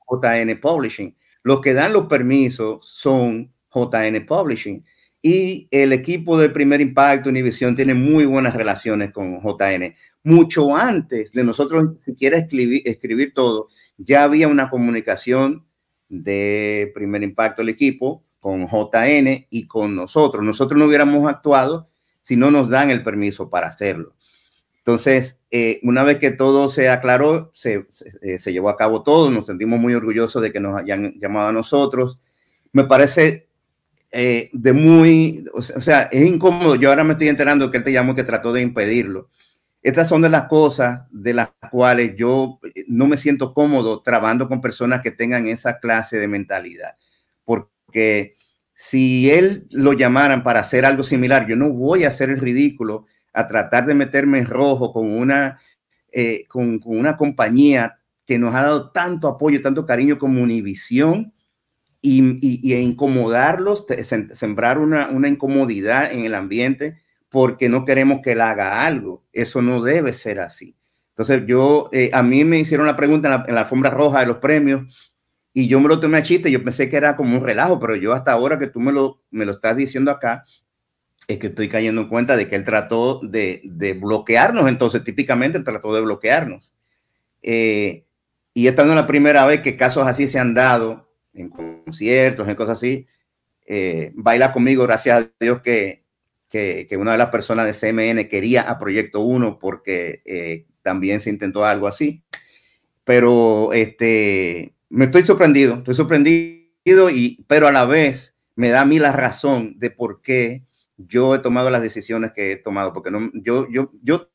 JN Publishing. Los que dan los permisos son JN Publishing. Y el equipo de Primer Impacto, Univision tiene muy buenas relaciones con JN. Mucho antes de nosotros siquiera escribir, escribir todo, ya había una comunicación de Primer Impacto, el equipo, con JN y con nosotros. Nosotros no hubiéramos actuado si no nos dan el permiso para hacerlo. Entonces, eh, una vez que todo se aclaró, se, eh, se, llevó a cabo todo, nos sentimos muy orgullosos de que nos hayan llamado a nosotros. Me parece eh, de muy, o sea, es incómodo. Yo ahora me estoy enterando que él te llamó que trató de impedirlo. Estas son de las cosas de las cuales yo no me siento cómodo trabajando con personas que tengan esa clase de mentalidad, porque porque si él lo llamaran para hacer algo similar, yo no voy a hacer el ridículo a tratar de meterme en rojo con una, eh, con, una compañía que nos ha dado tanto apoyo, tanto cariño como Univisión y, y, incomodarlos, sembrar una, incomodidad en el ambiente porque no queremos que él haga algo. Eso no debe ser así. Entonces, yo, eh, a mí me hicieron la pregunta en la, alfombra roja de los premios y yo me lo tomé a chiste, yo pensé que era como un relajo, pero yo hasta ahora que tú me lo, me lo estás diciendo acá, es que estoy cayendo en cuenta de que él trató de, de bloquearnos, entonces típicamente él trató de bloquearnos. Eh, y esta no es la primera vez que casos así se han dado en conciertos, en cosas así. Eh, baila conmigo, gracias a Dios que, que, que, una de las personas de CMN quería a Proyecto 1 porque eh, también se intentó algo así. Pero este, me estoy sorprendido, estoy sorprendido, y, pero a la vez me da a mí la razón de por qué yo he tomado las decisiones que he tomado, porque no, yo, yo, yo,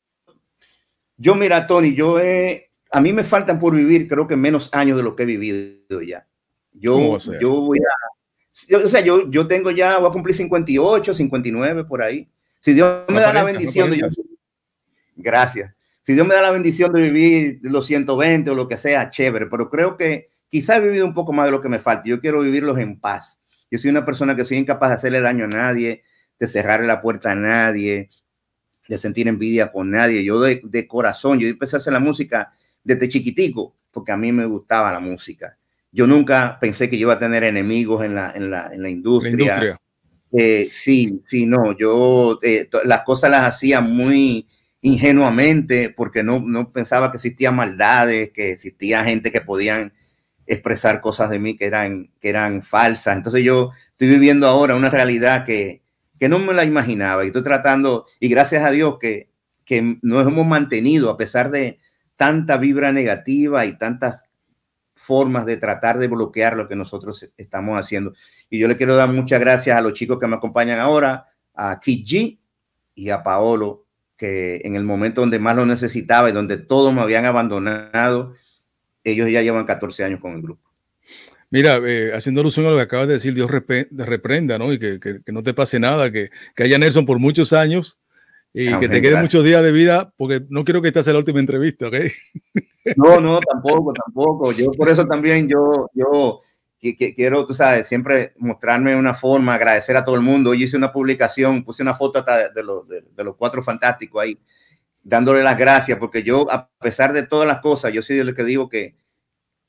yo mira, Tony, yo he, a mí me faltan por vivir, creo que menos años de lo que he vivido ya. Yo, yo voy a, o sea, yo, yo tengo ya, voy a cumplir 58, 59 por ahí. Si Dios me da la bendición gracias. Si Dios me da la bendición de vivir los 120 o lo que sea, chévere, pero creo que Quizá he vivido un poco más de lo que me falta. Yo quiero vivirlos en paz. Yo soy una persona que soy incapaz de hacerle daño a nadie, de cerrarle la puerta a nadie, de sentir envidia con nadie. Yo de, corazón, yo empecé a hacer la música desde chiquitico, porque a mí me gustaba la música. Yo nunca pensé que yo iba a tener enemigos en la, en la industria. Eh, sí, sí, no, yo eh, las cosas las hacía muy ingenuamente porque no, no pensaba que existían maldades, que existía gente que podían expresar cosas de mí que eran, que eran falsas. Entonces yo estoy viviendo ahora una realidad que, no me la imaginaba y estoy tratando, y gracias a Dios que, que nos hemos mantenido a pesar de tanta vibra negativa y tantas formas de tratar de bloquear lo que nosotros estamos haciendo. Y yo le quiero dar muchas gracias a los chicos que me acompañan ahora, a Kiji y a Paolo, que en el momento donde más lo necesitaba y donde todos me habían abandonado, ellos ya llevan 14 años con el grupo. Mira, eh, haciendo alusión a lo que acabas de decir, Dios reprenda, ¿no? Y que, que, no te pase nada, que, que haya Nelson por muchos años y ah, que te queden muchos días de vida, porque no quiero que esta sea la última entrevista, ¿ok? (laughs) No, no, tampoco, tampoco. Yo por eso también, yo, yo que, quiero, tú sabes, siempre mostrarme una forma, agradecer a todo el mundo. hoy hice una publicación, puse una foto de, los, de los cuatro fantásticos ahí dándole las gracias, porque yo, a pesar de todas las cosas, yo soy de lo que digo que,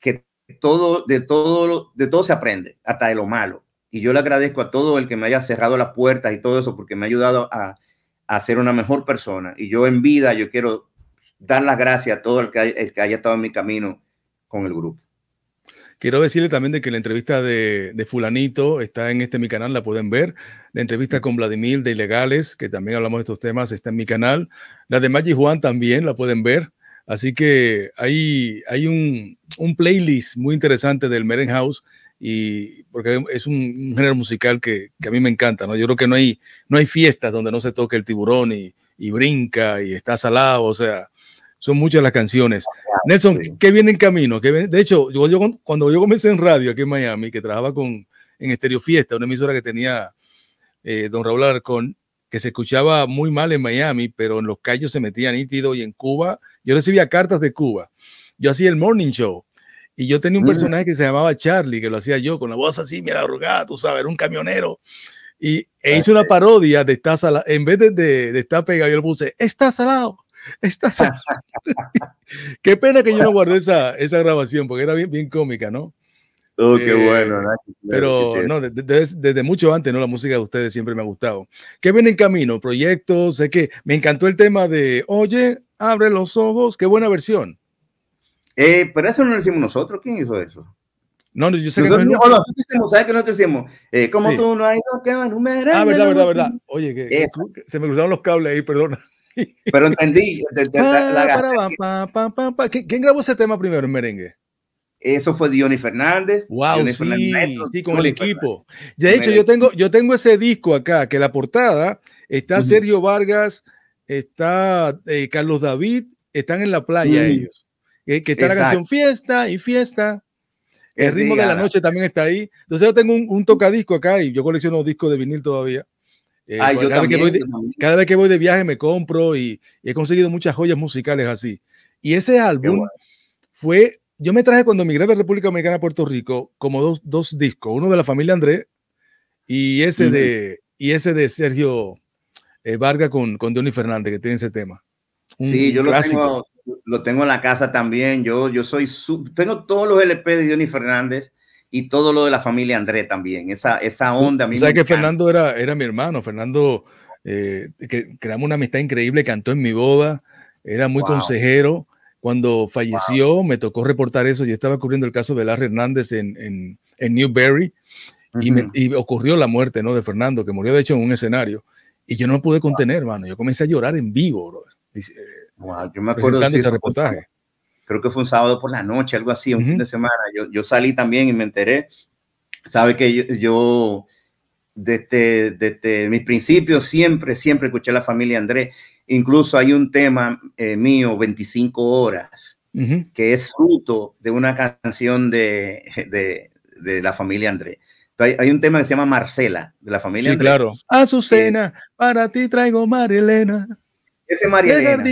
que todo, de todo, de todo se aprende, hasta de lo malo. Y yo le agradezco a todo el que me haya cerrado las puertas y todo eso, porque me ha ayudado a, a ser una mejor persona. Y yo en vida, yo quiero dar las gracias a todo el que, el que haya estado en mi camino con el grupo. Quiero decirle también de que la entrevista de, Fulanito está en este mi canal, la pueden ver. La entrevista con Vladimir de Ilegales, que también hablamos de estos temas, está en mi canal. La de Maggi Juan también la pueden ver. Así que hay, hay un, playlist muy interesante del Meren House y porque es un, género musical que, a mí me encanta, ¿no? Yo creo que no hay, no hay fiestas donde no se toque el tiburón y, y brinca y está salado, o sea, son muchas las canciones. Nelson, ¿qué viene en camino? ¿Qué De hecho, yo, cuando yo comencé en radio aquí en Miami, que trabajaba con, en Estereo una emisora que tenía eh, don Raúl Alarcón, que se escuchaba muy mal en Miami, pero en los callos se metía nítido y en Cuba, yo recibía cartas de Cuba. Yo hacía el morning show y yo tenía un mm. personaje que se llamaba Charlie, que lo hacía yo con la voz así, mira, arrugada, tú sabes, era un camionero. Y e ah, hice una parodia de Está Salado. En vez de, de, Pegado, yo le puse Está Salado. (laughs) qué pena que yo no guardé esa, esa grabación, porque era bien, bien cómica, ¿no? Oh, qué eh, bueno. Pero no, desde, desde, mucho antes, ¿no? La música de ustedes siempre me ha gustado. ¿Qué viene en camino? ¿Proyectos? Sé que me encantó el tema de Oye, abre los ojos. Qué buena versión. Eh, pero eso no lo hicimos nosotros. ¿Quién hizo eso? No, yo sé que no, nosotros hicimos, ¿sabes que nosotros hicimos? Eh, como tú no hay dos qué número Ah, verdad, verdad, verdad. Oye, que, se me cruzaron los cables ahí, perdona. Pero entendí. ¿Quién grabó ese tema primero en merengue? Eso fue Diony Fernández. Wow, sí, sí, con el equipo. De hecho, yo tengo, yo tengo ese disco acá, que la portada está Sergio Vargas, está eh, Carlos David, están en la playa ellos. Eh, que está la canción Fiesta y Fiesta. El ritmo de la noche también está ahí. Entonces yo tengo un, un tocadisco acá y yo colecciono discos de vinil todavía. Eh, cada, vez que voy de, viaje me compro y, he conseguido muchas joyas musicales así. Y ese álbum fue, yo me traje cuando emigré de República Dominicana a Puerto Rico como dos, dos discos, uno de la familia Andrés y ese de y ese de Sergio eh, Vargas con, con Fernández que tiene ese tema. sí, yo lo tengo, lo tengo en la casa también. Yo, yo soy, tengo todos los LP de Johnny Fernández y todo lo de la familia André también, esa, esa onda. O sea que Fernando era, era mi hermano, Fernando, eh, que, creamos una amistad increíble, cantó en mi boda, era muy consejero. Cuando falleció, me tocó reportar eso, yo estaba cubriendo el caso de Larry Hernández en, en, Newberry y, me, ocurrió la muerte ¿no? de Fernando, que murió de hecho en un escenario, y yo no me pude contener, hermano, yo comencé a llorar en vivo, yo me acuerdo de ese reportaje creo que fue un sábado por la noche, algo así, un fin de semana. Yo, yo, salí también y me enteré. Sabe que yo, desde, desde, mis principios siempre, siempre escuché a la familia Andrés. Incluso hay un tema eh, mío, 25 horas, que es fruto de una canción de, de, la familia Andrés. Hay, hay, un tema que se llama Marcela, de la familia sí, Andrés. claro. Azucena, para ti traigo Marilena. Ese Marilena.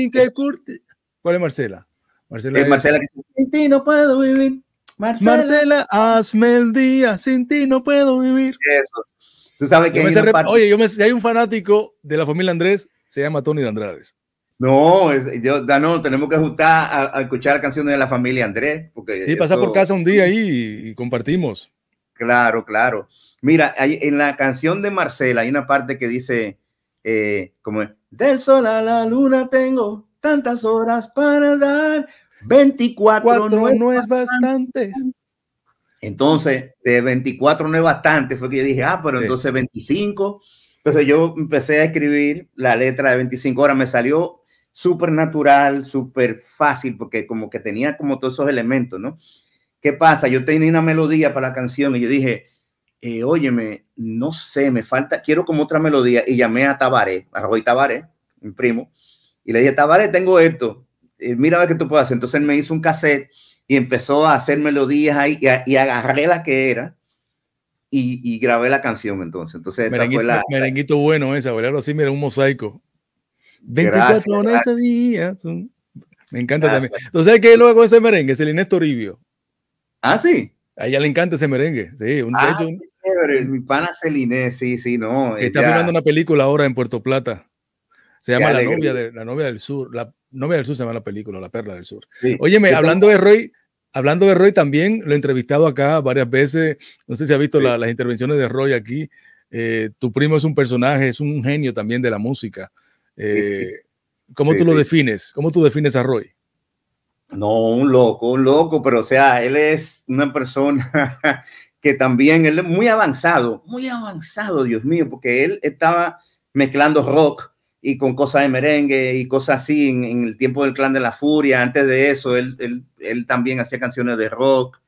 ¿Cuál es Marcela? Marcela, eh, sin ti no puedo vivir. Marcela. hazme el día, sin ti no puedo vivir. Eso. Tú sabes que. hay Oye, hay un fanático de la familia Andrés, se llama Tony de Andrades. No, yo, no, tenemos que ajustar a, escuchar escuchar canción de la familia Andrés. sí, pasa por casa un día ahí y, compartimos. Claro, claro. Mira, en la canción de Marcela hay una parte que dice, eh, es del sol a la luna tengo tantas horas para dar, 24 no, es, bastante. Entonces, de 24 no es bastante, fue que yo dije, ah, pero entonces 25. Entonces yo empecé a escribir la letra de 25 horas, me salió súper natural, súper fácil, porque como que tenía como todos esos elementos, ¿no? ¿Qué pasa? Yo tenía una melodía para la canción y yo dije, eh, óyeme, no sé, me falta, quiero como otra melodía. Y llamé a Tabaré, a Roy Tabaré, mi primo, y le dije, vale, tengo esto, eh, mira a ver qué tú puedes hacer. Entonces me hizo un cassette y empezó a hacer melodías ahí y, agarré la que era y, grabé la canción entonces. Entonces esa merenguito, fue la... Merenguito bueno esa, verdad así, mira, un mosaico. 24 horas ese día. Me encanta también. Entonces, ¿qué luego ese merengue? Es el Inés Toribio. Ah, sí. A ella le encanta ese merengue, sí. Un, ah, mi pana Celine, sí, sí, no. Está filmando una película ahora en Puerto Plata. Se llama la novia, de, la novia del Sur. La novia del Sur se llama la película, La Perla del Sur. Óyeme, hablando de Roy, hablando de Roy también, lo he entrevistado acá varias veces. No sé si has visto las intervenciones de Roy aquí. Eh, tu primo es un personaje, es un genio también de la música. Eh, ¿Cómo tú lo defines? ¿Cómo tú defines a Roy? No, un loco, un loco, pero o sea, él es una persona (laughs) que también, él es muy avanzado, muy avanzado, Dios mío, porque él estaba mezclando rock y con cosas de merengue y cosas así en, el tiempo del Clan de la Furia. Antes de eso, él, él, él también hacía canciones de rock.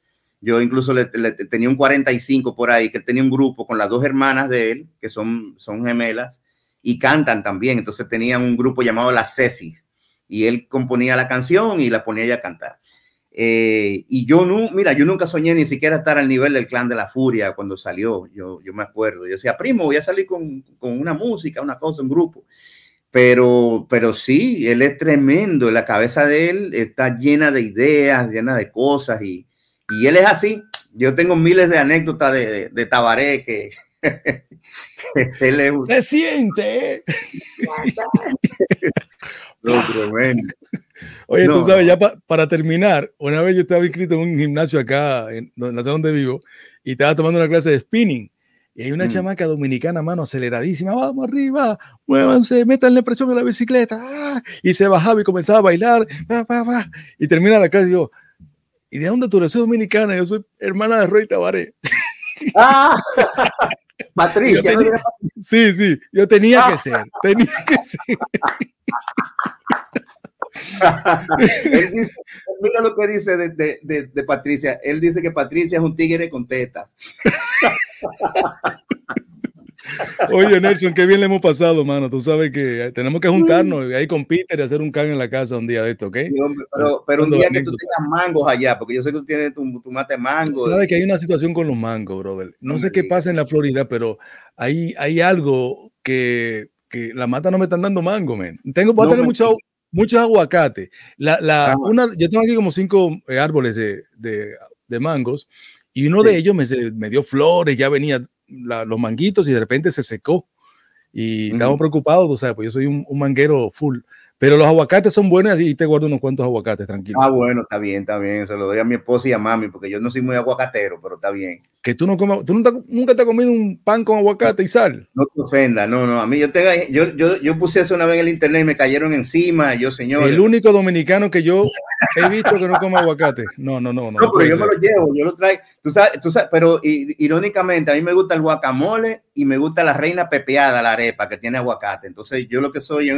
Yo incluso le, tenía un 45 por ahí, que tenía un grupo con las dos hermanas de él, que son, son gemelas, y cantan también. Entonces tenía un grupo llamado Las Cesis, y él componía la canción y la ponía ella a cantar. Eh, y yo no, mira, yo nunca soñé ni siquiera estar al nivel del Clan de la Furia cuando salió, yo, yo me acuerdo. Yo decía, primo, voy a salir con, con una música, una cosa, un grupo. Pero, pero sí, él es tremendo. La cabeza de él está llena de ideas, llena de cosas. Y, él es así. Yo tengo miles de anécdotas de, de, Tabaré que, (laughs) Se siente. ¿eh? (laughs) tremendo. Oye, tú sabes, ya para terminar, una vez yo estaba inscrito en un gimnasio acá, en, en la zona donde vivo, y estaba tomando una clase de spinning. Y hay una mm. chamaca dominicana, mano, aceleradísima, vamos arriba, muévanse, la presión a la bicicleta. Ah, y se bajaba y comenzaba a bailar, y termina la clase y yo, ¿y de dónde tú eres? Soy dominicana, yo soy hermana de Roy Tabaré. ¡Ah! (laughs) Patricia. sí, sí, yo tenía que ah. ser, tenía que ser. (laughs) él dice, mira lo que dice de, de, Patricia. Él dice que Patricia es un tigre con teta. (laughs) Oye, Nelson, qué bien le hemos pasado, mano. Tú sabes que tenemos que juntarnos ahí con Peter y hacer un can en la casa un día de esto, ¿ok? pero, pero un día que tú tengas mangos allá, porque yo sé que tú tienes tu, tu mate mango. Tú sabes que hay una situación con los mangos, brother. No sé qué pasa en la Florida, pero hay, hay algo que, que la mata no me están dando mango, men. Tengo, voy a tener mucho, muchos aguacates. La, la, ah. una, yo tengo aquí como cinco eh, árboles de, de, de mangos y uno de ellos me, me, dio flores, ya venía los manguitos y de repente se secó. Y estábamos preocupados, o sea, pues yo soy un manguero full. Pero los aguacates son buenos y te guardo unos cuantos aguacates, tranquilo. Ah, bueno, está bien, está bien. Se lo doy a mi esposa y a mami, porque yo no soy muy aguacatero, pero está bien. Que tú no comas, tú nunca, te has comido un pan con aguacate y sal. No te ofenda, no, no. A mí yo yo, puse eso una vez en el internet y me cayeron encima, yo señor. El único dominicano que yo he visto que no come aguacate. No, no, no, no. pero yo me lo llevo, yo lo traigo. Tú sabes, tú sabes, pero irónicamente, a mí me gusta el guacamole y me gusta la reina pepeada, la arepa que tiene aguacate. Entonces, yo lo que soy, yo,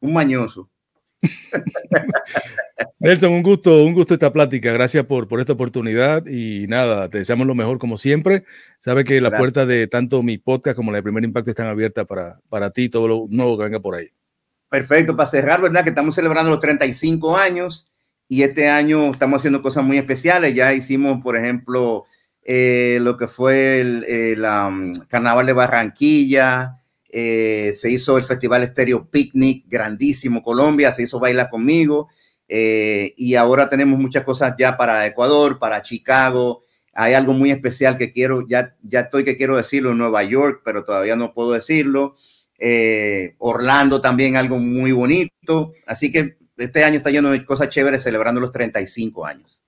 un mañoso. (laughs) Nelson, un gusto, un gusto esta plática. Gracias por, por esta oportunidad y nada, te deseamos lo mejor como siempre. Sabe que la puerta de tanto mi podcast como la de Primer Impacto están abiertas para, para ti todo lo nuevo que venga por ahí. Perfecto, para cerrar, ¿verdad? Que estamos celebrando los 35 años y este año estamos haciendo cosas muy especiales. Ya hicimos, por ejemplo, eh, lo que fue el, el eh, mm, Carnaval de Barranquilla, eh, se hizo el Festival Estéreo Picnic, grandísimo Colombia, se hizo Baila conmigo, eh, y ahora tenemos muchas cosas ya para Ecuador, para Chicago, hay algo muy especial que quiero, ya, ya estoy que quiero decirlo en Nueva York, pero todavía no puedo decirlo. Eh, Orlando también algo muy bonito. Así que este año está lleno de cosas chéveres celebrando los 35 años.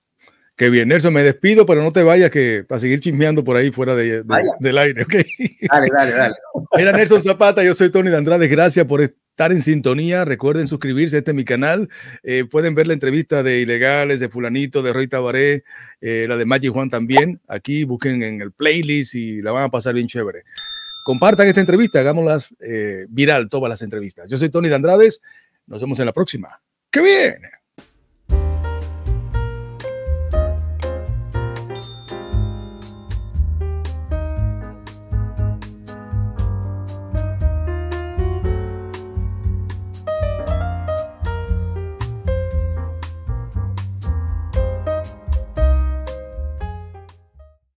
Qué bien, Nelson, me despido, pero no te vayas que para seguir chismeando por ahí fuera del aire, ¿ok? Dale, dale, dale. (laughs) Mira, Nelson Zapata, yo soy Tony de Andrade, gracias por estar en sintonía, recuerden suscribirse, a este mi canal, eh, pueden ver la entrevista de Ilegales, de Fulanito, de Roy Tabaré, eh, la de Magic Juan también, aquí busquen en el playlist y la van a pasar bien chévere. Compartan esta entrevista, hagámoslas eh, viral, todas las entrevistas. Yo soy Tony de Andrades, nos vemos en la próxima. ¡Qué bien!